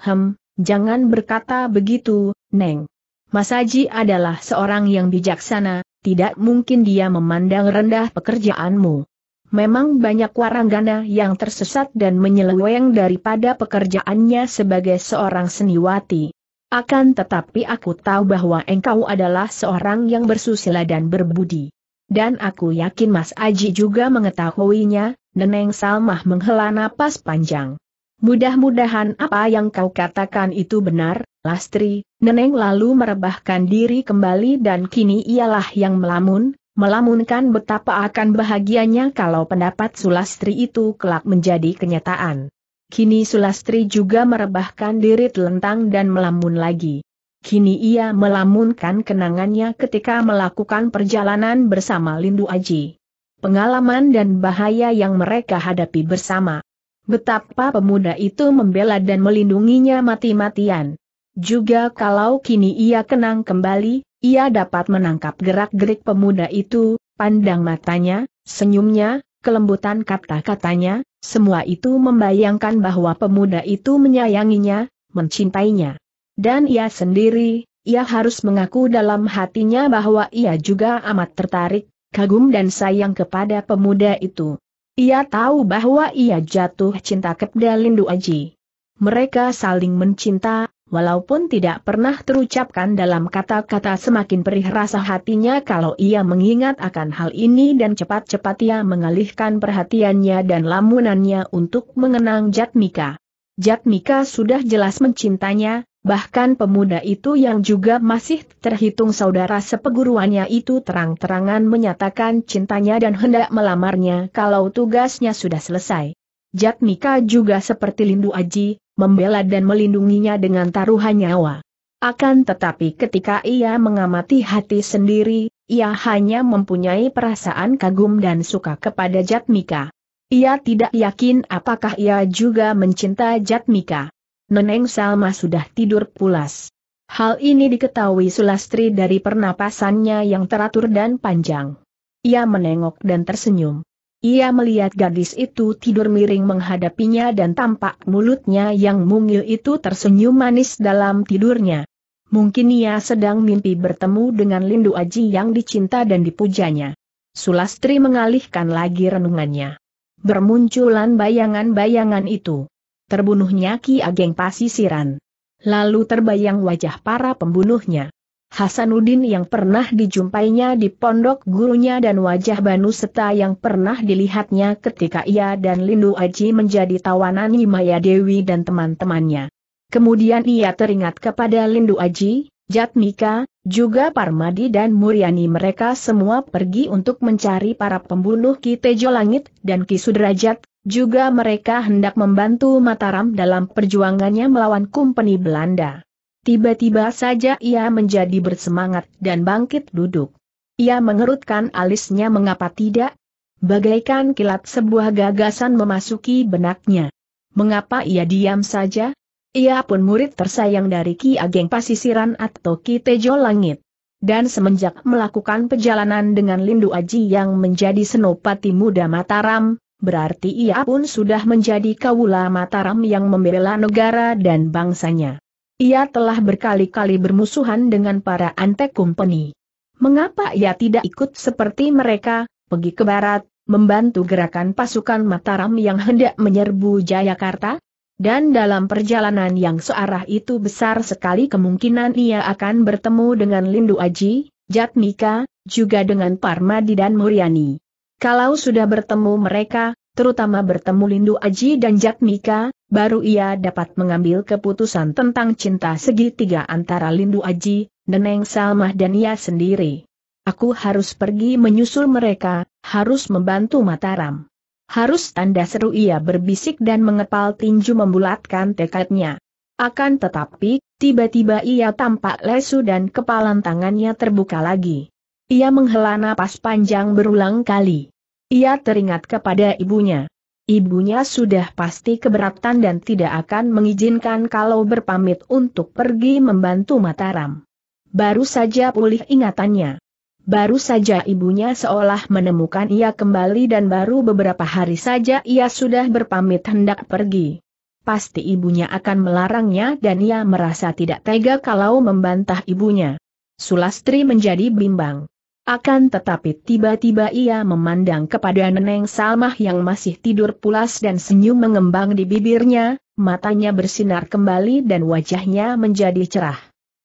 Hem, jangan berkata begitu, Neng. Masaji adalah seorang yang bijaksana, tidak mungkin dia memandang rendah pekerjaanmu. Memang banyak waranggana yang tersesat dan menyeleweng daripada pekerjaannya sebagai seorang seniwati. Akan tetapi aku tahu bahwa engkau adalah seorang yang bersusila dan berbudi. Dan aku yakin Mas Aji juga mengetahuinya, Neneng Salmah menghela napas panjang. Mudah-mudahan apa yang kau katakan itu benar, Lastri, Neneng lalu merebahkan diri kembali dan kini ialah yang melamun, melamunkan betapa akan bahagianya kalau pendapat Sulastri itu kelak menjadi kenyataan. Kini Sulastri juga merebahkan diri telentang dan melamun lagi. Kini ia melamunkan kenangannya ketika melakukan perjalanan bersama Lindu Aji. Pengalaman dan bahaya yang mereka hadapi bersama. Betapa pemuda itu membela dan melindunginya mati-matian. Juga kalau kini ia kenang kembali, ia dapat menangkap gerak-gerik pemuda itu, pandang matanya, senyumnya, kelembutan kata-katanya, semua itu membayangkan bahwa pemuda itu menyayanginya, mencintainya. Dan ia sendiri, ia harus mengaku dalam hatinya bahwa ia juga amat tertarik, kagum dan sayang kepada pemuda itu. Ia tahu bahwa ia jatuh cinta kepada Lindu Aji. Mereka saling mencinta, Walaupun tidak pernah terucapkan dalam kata-kata semakin perih rasa hatinya kalau ia mengingat akan hal ini dan cepat-cepat ia mengalihkan perhatiannya dan lamunannya untuk mengenang Jatmika. Jatmika sudah jelas mencintanya, bahkan pemuda itu yang juga masih terhitung saudara sepeguruannya itu terang-terangan menyatakan cintanya dan hendak melamarnya kalau tugasnya sudah selesai. Jatmika juga seperti Lindu Aji, membela dan melindunginya dengan taruhan nyawa. Akan tetapi ketika ia mengamati hati sendiri, ia hanya mempunyai perasaan kagum dan suka kepada Jatmika. Ia tidak yakin apakah ia juga mencinta Jatmika. Neneng Salma sudah tidur pulas. Hal ini diketahui Sulastri dari pernapasannya yang teratur dan panjang. Ia menengok dan tersenyum. Ia melihat gadis itu tidur miring menghadapinya dan tampak mulutnya yang mungil itu tersenyum manis dalam tidurnya. Mungkin ia sedang mimpi bertemu dengan Lindu Aji yang dicinta dan dipujanya. Sulastri mengalihkan lagi renungannya. Bermunculan bayangan-bayangan itu. Terbunuhnya Ki Ageng Pasisiran. Lalu terbayang wajah para pembunuhnya. Hasanuddin yang pernah dijumpainya di pondok gurunya dan wajah Banu Seta yang pernah dilihatnya ketika ia dan Lindu Aji menjadi tawanan Himaya Dewi dan teman-temannya. Kemudian ia teringat kepada Lindu Aji, Jatmika, juga Parmadi dan Muriani mereka semua pergi untuk mencari para pembunuh Ki Tejo Langit dan Ki Sudrajat, juga mereka hendak membantu Mataram dalam perjuangannya melawan Kumpeni Belanda. Tiba-tiba saja ia menjadi bersemangat dan bangkit duduk. Ia mengerutkan alisnya mengapa tidak? Bagaikan kilat sebuah gagasan memasuki benaknya. Mengapa ia diam saja? Ia pun murid tersayang dari Ki Ageng Pasisiran atau Ki Tejo Langit. Dan semenjak melakukan perjalanan dengan Lindu Aji yang menjadi senopati muda Mataram, berarti ia pun sudah menjadi kawula Mataram yang membela negara dan bangsanya. Ia telah berkali-kali bermusuhan dengan para antek company. Mengapa ia tidak ikut seperti mereka, pergi ke barat, membantu gerakan pasukan Mataram yang hendak menyerbu Jayakarta? Dan dalam perjalanan yang searah itu besar sekali kemungkinan ia akan bertemu dengan Lindu Aji, Jatmika, juga dengan Parmadi dan Muriani. Kalau sudah bertemu mereka, terutama bertemu Lindu Aji dan Jatmika, baru ia dapat mengambil keputusan tentang cinta segitiga antara Lindu Aji, Neneng Salmah dan ia sendiri. Aku harus pergi menyusul mereka, harus membantu Mataram. Harus tanda seru ia berbisik dan mengepal tinju membulatkan tekadnya. Akan tetapi, tiba-tiba ia tampak lesu dan kepalan tangannya terbuka lagi. Ia menghela napas panjang berulang kali. Ia teringat kepada ibunya. Ibunya sudah pasti keberatan dan tidak akan mengizinkan kalau berpamit untuk pergi membantu Mataram. Baru saja pulih ingatannya. Baru saja ibunya seolah menemukan ia kembali dan baru beberapa hari saja ia sudah berpamit hendak pergi. Pasti ibunya akan melarangnya dan ia merasa tidak tega kalau membantah ibunya. Sulastri menjadi bimbang. Akan tetapi tiba-tiba ia memandang kepada Neneng Salmah yang masih tidur pulas dan senyum mengembang di bibirnya, matanya bersinar kembali dan wajahnya menjadi cerah.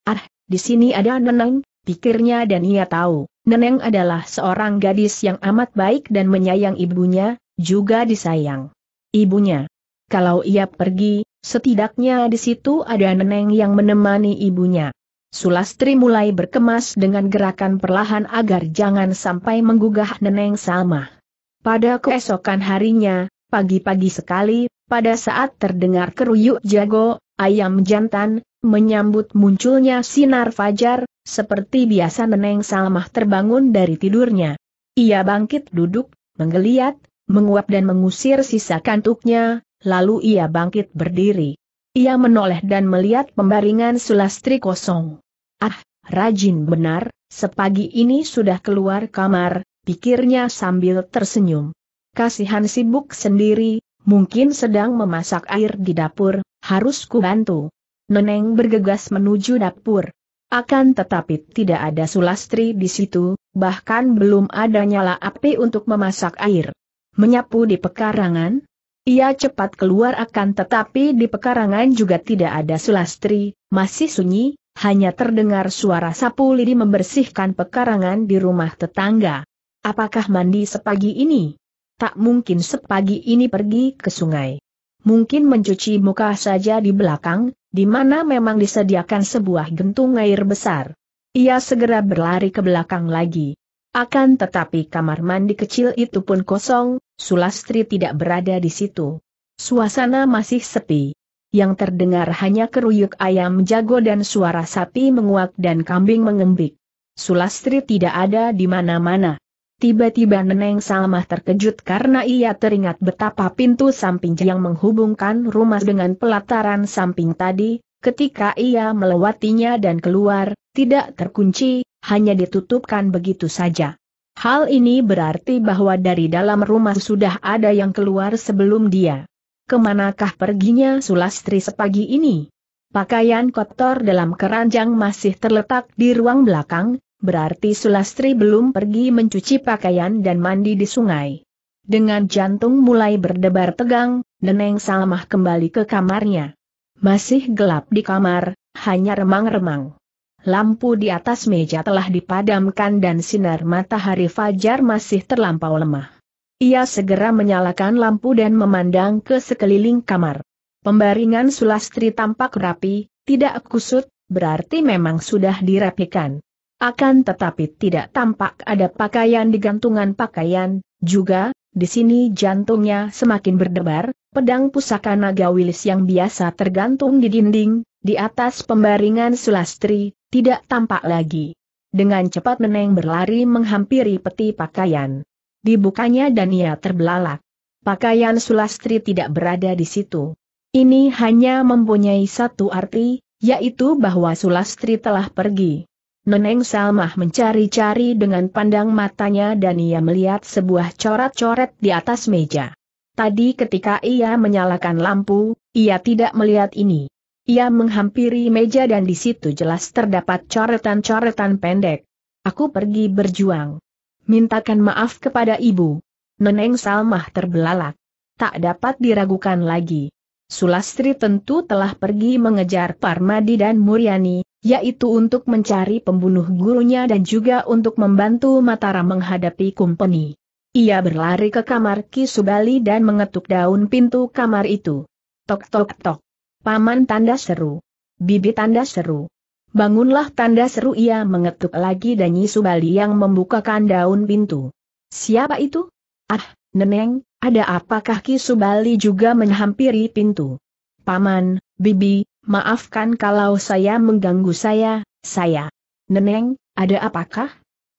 Ah, di sini ada Neneng, pikirnya dan ia tahu, Neneng adalah seorang gadis yang amat baik dan menyayang ibunya, juga disayang. Ibunya. Kalau ia pergi, setidaknya di situ ada Neneng yang menemani ibunya. Sulastri mulai berkemas dengan gerakan perlahan agar jangan sampai menggugah Neneng Salma. Pada keesokan harinya, pagi-pagi sekali, pada saat terdengar keruyuk jago, ayam jantan, menyambut munculnya sinar fajar, seperti biasa Neneng Salmah terbangun dari tidurnya. Ia bangkit duduk, menggeliat, menguap dan mengusir sisa kantuknya, lalu ia bangkit berdiri. Ia menoleh dan melihat pembaringan Sulastri kosong. Ah, rajin benar, sepagi ini sudah keluar kamar, pikirnya sambil tersenyum. Kasihan sibuk sendiri, mungkin sedang memasak air di dapur, harus bantu. Neneng bergegas menuju dapur. Akan tetapi tidak ada sulastri di situ, bahkan belum ada nyala api untuk memasak air. Menyapu di pekarangan, ia cepat keluar akan tetapi di pekarangan juga tidak ada sulastri, masih sunyi, hanya terdengar suara sapu lidi membersihkan pekarangan di rumah tetangga. Apakah mandi sepagi ini? Tak mungkin sepagi ini pergi ke sungai. Mungkin mencuci muka saja di belakang, di mana memang disediakan sebuah gentung air besar. Ia segera berlari ke belakang lagi. Akan tetapi kamar mandi kecil itu pun kosong, Sulastri tidak berada di situ. Suasana masih sepi. Yang terdengar hanya keruyuk ayam jago dan suara sapi menguak dan kambing mengembik. Sulastri tidak ada di mana-mana. Tiba-tiba Neneng Salmah terkejut karena ia teringat betapa pintu samping yang menghubungkan rumah dengan pelataran samping tadi, ketika ia melewatinya dan keluar, tidak terkunci, hanya ditutupkan begitu saja. Hal ini berarti bahwa dari dalam rumah sudah ada yang keluar sebelum dia. Kemanakah perginya Sulastri sepagi ini? Pakaian kotor dalam keranjang masih terletak di ruang belakang, berarti Sulastri belum pergi mencuci pakaian dan mandi di sungai. Dengan jantung mulai berdebar tegang, Neneng Salmah kembali ke kamarnya. Masih gelap di kamar, hanya remang-remang. Lampu di atas meja telah dipadamkan dan sinar matahari fajar masih terlampau lemah. Ia segera menyalakan lampu dan memandang ke sekeliling kamar. Pembaringan Sulastri tampak rapi, tidak kusut, berarti memang sudah dirapikan. Akan tetapi tidak tampak ada pakaian di gantungan pakaian, juga, di sini jantungnya semakin berdebar, pedang pusaka naga wilis yang biasa tergantung di dinding, di atas pembaringan Sulastri, tidak tampak lagi. Dengan cepat Neneng berlari menghampiri peti pakaian. Dibukanya dan ia terbelalak. Pakaian Sulastri tidak berada di situ. Ini hanya mempunyai satu arti, yaitu bahwa Sulastri telah pergi. Neneng Salmah mencari-cari dengan pandang matanya dan ia melihat sebuah coret-coret di atas meja. Tadi ketika ia menyalakan lampu, ia tidak melihat ini. Ia menghampiri meja dan di situ jelas terdapat coretan-coretan pendek. Aku pergi berjuang. Mintakan maaf kepada ibu. Neneng Salmah terbelalak. Tak dapat diragukan lagi. Sulastri tentu telah pergi mengejar Parmadi dan Muryani, yaitu untuk mencari pembunuh gurunya dan juga untuk membantu Mataram menghadapi kumpeni. Ia berlari ke kamar Ki Subali dan mengetuk daun pintu kamar itu. Tok tok tok. Paman tanda seru. Bibi tanda seru. Bangunlah tanda seru ia mengetuk lagi dan Nyi Subali yang membukakan daun pintu. Siapa itu? Ah, Neneng, ada apakah Ki Subali juga menghampiri pintu? Paman, Bibi, maafkan kalau saya mengganggu saya, saya. Neneng, ada apakah?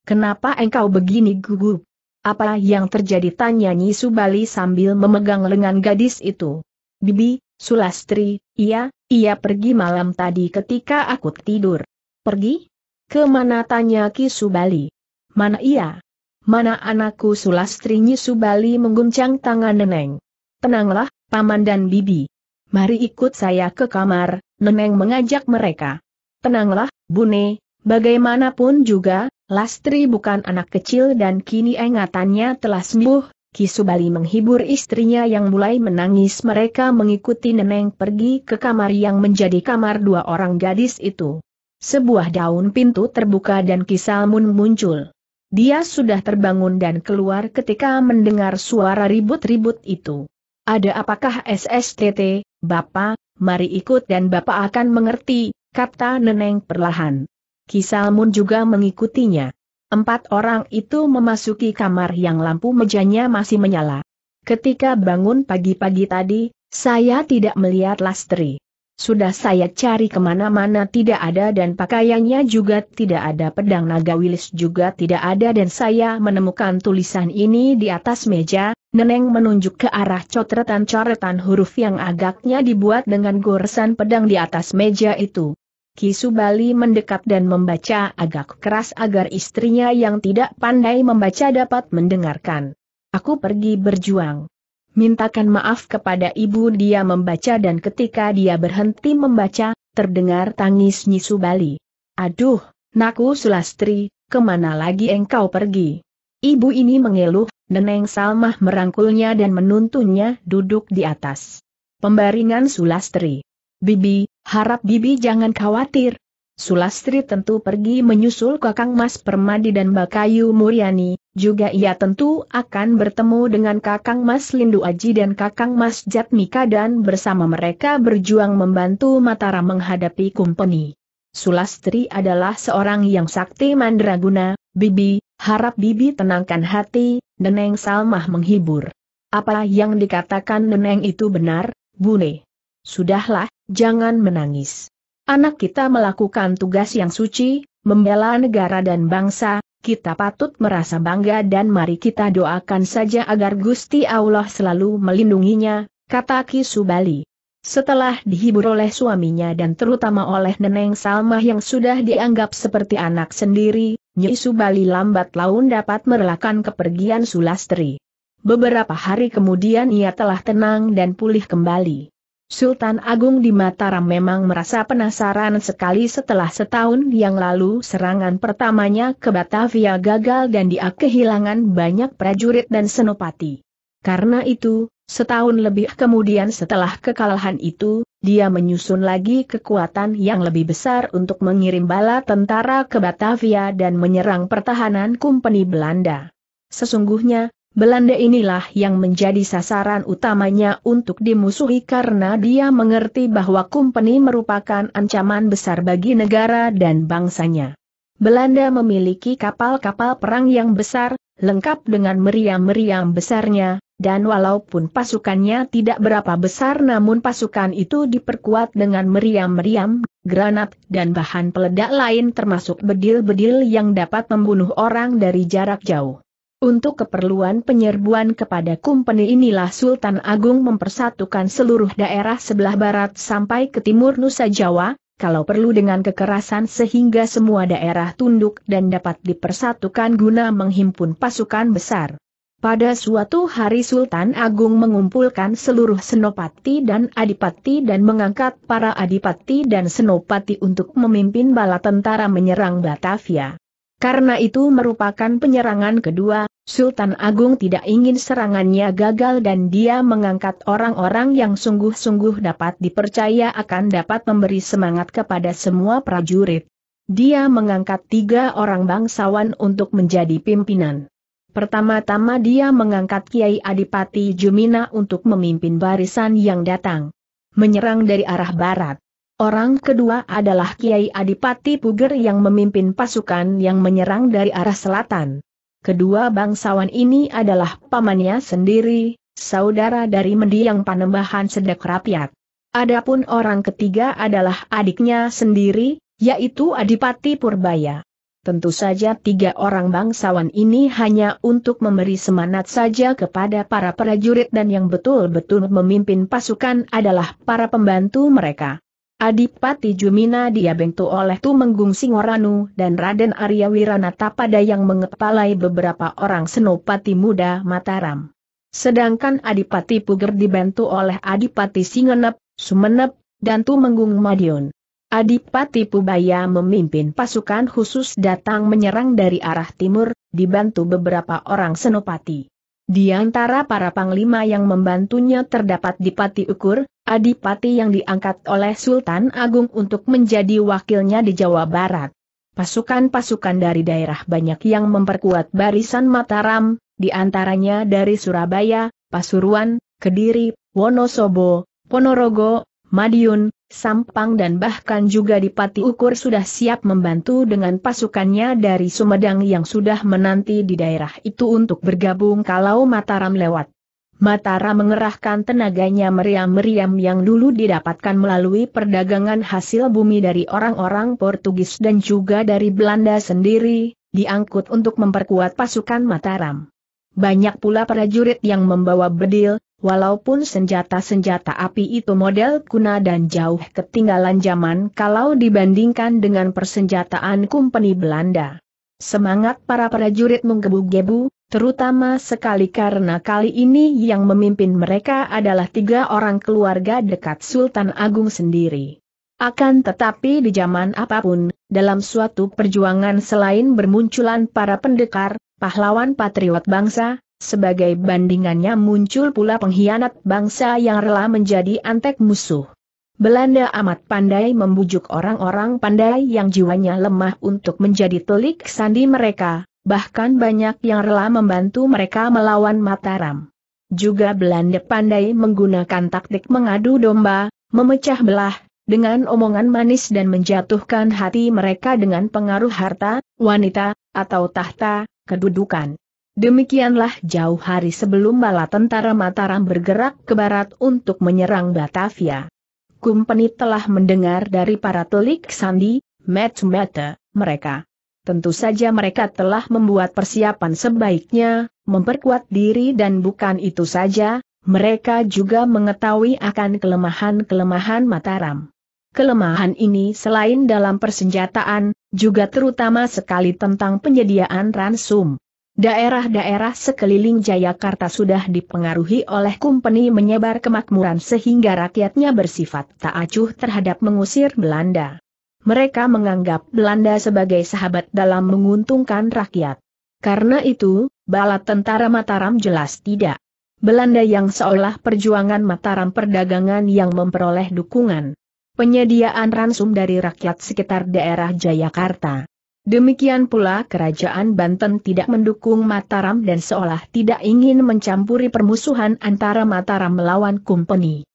Kenapa engkau begini gugup? Apa yang terjadi tanya Nyi Subali sambil memegang lengan gadis itu. Bibi, Sulastri, iya, ia pergi malam tadi ketika aku tidur. Pergi? Kemana tanya Ki Subali? Mana ia? Mana anakku Sulastri Nyi Subali mengguncang tangan Neneng. Tenanglah, Paman dan Bibi. Mari ikut saya ke kamar, Neneng mengajak mereka. Tenanglah, Bune, bagaimanapun juga, Lastri bukan anak kecil dan kini ingatannya telah sembuh, Kisubali menghibur istrinya yang mulai menangis mereka mengikuti Neneng pergi ke kamar yang menjadi kamar dua orang gadis itu. Sebuah daun pintu terbuka dan Kisalmun muncul. Dia sudah terbangun dan keluar ketika mendengar suara ribut-ribut itu. Ada apakah SSTT, Bapak, mari ikut dan Bapak akan mengerti, kata Neneng perlahan. Kisalmun juga mengikutinya. Empat orang itu memasuki kamar yang lampu mejanya masih menyala. Ketika bangun pagi-pagi tadi, saya tidak melihat Lastri. Sudah saya cari kemana-mana tidak ada dan pakaiannya juga tidak ada pedang naga wilis juga tidak ada dan saya menemukan tulisan ini di atas meja, Neneng menunjuk ke arah cotretan coretan huruf yang agaknya dibuat dengan goresan pedang di atas meja itu. Kisubali mendekat dan membaca agak keras agar istrinya yang tidak pandai membaca dapat mendengarkan. Aku pergi berjuang. Mintakan maaf kepada ibu dia membaca dan ketika dia berhenti membaca, terdengar tangis Nyisubali. Aduh, Naku Sulastri, kemana lagi engkau pergi? Ibu ini mengeluh, Neneng Salmah merangkulnya dan menuntunnya duduk di atas. Pembaringan Sulastri. Bibi, Harap Bibi jangan khawatir. Sulastri tentu pergi menyusul Kakang Mas Permadi dan Bakayu Muriani. juga ia tentu akan bertemu dengan Kakang Mas Lindu Aji dan Kakang Mas Jatmika dan bersama mereka berjuang membantu Mataram menghadapi kumpeni. Sulastri adalah seorang yang sakti mandraguna, Bibi, harap Bibi tenangkan hati, Neneng Salmah menghibur. Apa yang dikatakan Neneng itu benar, Bune? Sudahlah, jangan menangis. Anak kita melakukan tugas yang suci, membela negara dan bangsa, kita patut merasa bangga dan mari kita doakan saja agar Gusti Allah selalu melindunginya, kata Kisubali. Setelah dihibur oleh suaminya dan terutama oleh Neneng Salma yang sudah dianggap seperti anak sendiri, Nyi Subali lambat laun dapat merelakan kepergian Sulastri. Beberapa hari kemudian ia telah tenang dan pulih kembali. Sultan Agung di Mataram memang merasa penasaran sekali setelah setahun yang lalu serangan pertamanya ke Batavia gagal dan dia kehilangan banyak prajurit dan senopati. Karena itu, setahun lebih kemudian setelah kekalahan itu, dia menyusun lagi kekuatan yang lebih besar untuk mengirim bala tentara ke Batavia dan menyerang pertahanan Kompeni Belanda. Sesungguhnya, Belanda inilah yang menjadi sasaran utamanya untuk dimusuhi karena dia mengerti bahwa Kumpeni merupakan ancaman besar bagi negara dan bangsanya. Belanda memiliki kapal-kapal perang yang besar, lengkap dengan meriam-meriam besarnya, dan walaupun pasukannya tidak berapa besar namun pasukan itu diperkuat dengan meriam-meriam, granat, dan bahan peledak lain termasuk bedil-bedil yang dapat membunuh orang dari jarak jauh. Untuk keperluan penyerbuan kepada kumpeni inilah Sultan Agung mempersatukan seluruh daerah sebelah barat sampai ke timur Nusa Jawa, kalau perlu dengan kekerasan sehingga semua daerah tunduk dan dapat dipersatukan guna menghimpun pasukan besar. Pada suatu hari Sultan Agung mengumpulkan seluruh senopati dan adipati dan mengangkat para adipati dan senopati untuk memimpin bala tentara menyerang Batavia. Karena itu merupakan penyerangan kedua, Sultan Agung tidak ingin serangannya gagal dan dia mengangkat orang-orang yang sungguh-sungguh dapat dipercaya akan dapat memberi semangat kepada semua prajurit. Dia mengangkat tiga orang bangsawan untuk menjadi pimpinan. Pertama-tama dia mengangkat Kiai Adipati Jumina untuk memimpin barisan yang datang. Menyerang dari arah barat. Orang kedua adalah Kiai Adipati Puger yang memimpin pasukan yang menyerang dari arah selatan. Kedua bangsawan ini adalah pamannya sendiri, saudara dari mendiang panembahan sedek rapiat. Adapun orang ketiga adalah adiknya sendiri, yaitu Adipati Purbaya. Tentu saja tiga orang bangsawan ini hanya untuk memberi semangat saja kepada para prajurit dan yang betul-betul memimpin pasukan adalah para pembantu mereka. Adipati Jumina diabentu oleh Tumenggung Singoranu dan Raden Arya Wiranata pada yang mengepalai beberapa orang senopati muda Mataram. Sedangkan Adipati Puger dibantu oleh Adipati Singenep, Sumenep, dan Tumenggung Madiun. Adipati Pubaya memimpin pasukan khusus datang menyerang dari arah timur, dibantu beberapa orang senopati. Di antara para panglima yang membantunya terdapat Dipati Ukur, adipati yang diangkat oleh Sultan Agung untuk menjadi wakilnya di Jawa Barat. Pasukan-pasukan dari daerah banyak yang memperkuat barisan Mataram, di antaranya dari Surabaya, Pasuruan, Kediri, Wonosobo, Ponorogo, Madiun, Sampang dan bahkan juga Dipati Ukur sudah siap membantu dengan pasukannya dari Sumedang yang sudah menanti di daerah itu untuk bergabung kalau Mataram lewat. Mataram mengerahkan tenaganya meriam-meriam yang dulu didapatkan melalui perdagangan hasil bumi dari orang-orang Portugis dan juga dari Belanda sendiri, diangkut untuk memperkuat pasukan Mataram. Banyak pula prajurit yang membawa bedil, walaupun senjata-senjata api itu model kuna dan jauh ketinggalan zaman kalau dibandingkan dengan persenjataan kumpeni Belanda. Semangat para prajurit menggebu-gebu, terutama sekali karena kali ini yang memimpin mereka adalah tiga orang keluarga dekat Sultan Agung sendiri. Akan tetapi di zaman apapun, dalam suatu perjuangan selain bermunculan para pendekar, pahlawan patriot bangsa, sebagai bandingannya muncul pula pengkhianat bangsa yang rela menjadi antek musuh. Belanda amat pandai membujuk orang-orang pandai yang jiwanya lemah untuk menjadi telik sandi mereka, bahkan banyak yang rela membantu mereka melawan Mataram. Juga Belanda pandai menggunakan taktik mengadu domba, memecah belah, dengan omongan manis dan menjatuhkan hati mereka dengan pengaruh harta, wanita, atau tahta, kedudukan. Demikianlah jauh hari sebelum bala tentara Mataram bergerak ke barat untuk menyerang Batavia. Kumpeni telah mendengar dari para telik sandi, match-mata, mereka. Tentu saja mereka telah membuat persiapan sebaiknya, memperkuat diri dan bukan itu saja, mereka juga mengetahui akan kelemahan-kelemahan Mataram. Kelemahan ini selain dalam persenjataan, juga terutama sekali tentang penyediaan ransum. Daerah-daerah sekeliling Jayakarta sudah dipengaruhi oleh kumpeni menyebar kemakmuran sehingga rakyatnya bersifat tak acuh terhadap mengusir Belanda. Mereka menganggap Belanda sebagai sahabat dalam menguntungkan rakyat. Karena itu, bala tentara Mataram jelas tidak. Belanda yang seolah perjuangan Mataram perdagangan yang memperoleh dukungan penyediaan ransum dari rakyat sekitar daerah Jayakarta. Demikian pula kerajaan Banten tidak mendukung Mataram dan seolah tidak ingin mencampuri permusuhan antara Mataram melawan Kumpeni.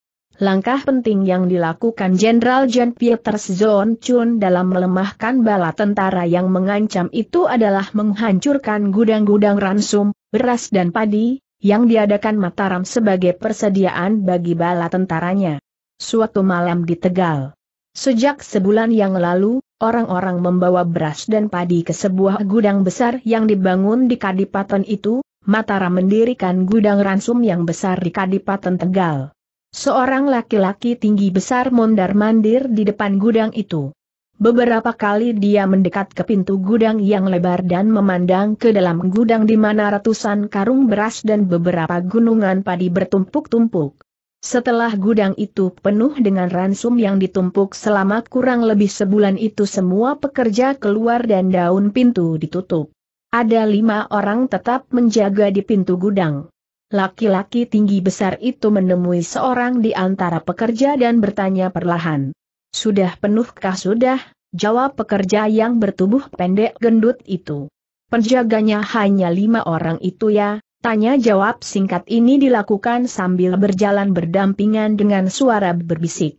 Langkah penting yang dilakukan Jenderal Jean Pieter Zon Chun dalam melemahkan bala tentara yang mengancam itu adalah menghancurkan gudang-gudang ransum, beras dan padi, yang diadakan Mataram sebagai persediaan bagi bala tentaranya suatu malam di Tegal. Sejak sebulan yang lalu, orang-orang membawa beras dan padi ke sebuah gudang besar yang dibangun di Kadipaten itu, Matara mendirikan gudang ransum yang besar di Kadipaten Tegal. Seorang laki-laki tinggi besar mondar-mandir di depan gudang itu. Beberapa kali dia mendekat ke pintu gudang yang lebar dan memandang ke dalam gudang di mana ratusan karung beras dan beberapa gunungan padi bertumpuk-tumpuk. Setelah gudang itu penuh dengan ransum yang ditumpuk selama kurang lebih sebulan itu semua pekerja keluar dan daun pintu ditutup. Ada lima orang tetap menjaga di pintu gudang. Laki-laki tinggi besar itu menemui seorang di antara pekerja dan bertanya perlahan. Sudah penuhkah sudah, jawab pekerja yang bertubuh pendek gendut itu. Penjaganya hanya lima orang itu ya, Tanya jawab singkat ini dilakukan sambil berjalan berdampingan dengan suara berbisik.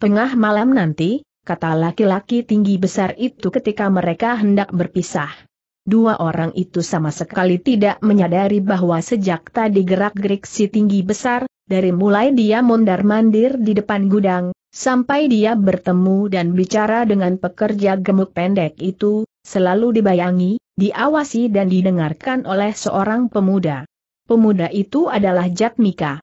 Tengah malam nanti, kata laki-laki tinggi besar itu ketika mereka hendak berpisah. Dua orang itu sama sekali tidak menyadari bahwa sejak tadi gerak-gerik si tinggi besar, dari mulai dia mondar-mandir di depan gudang, sampai dia bertemu dan bicara dengan pekerja gemuk pendek itu, selalu dibayangi, diawasi dan didengarkan oleh seorang pemuda. Pemuda itu adalah Jatmika.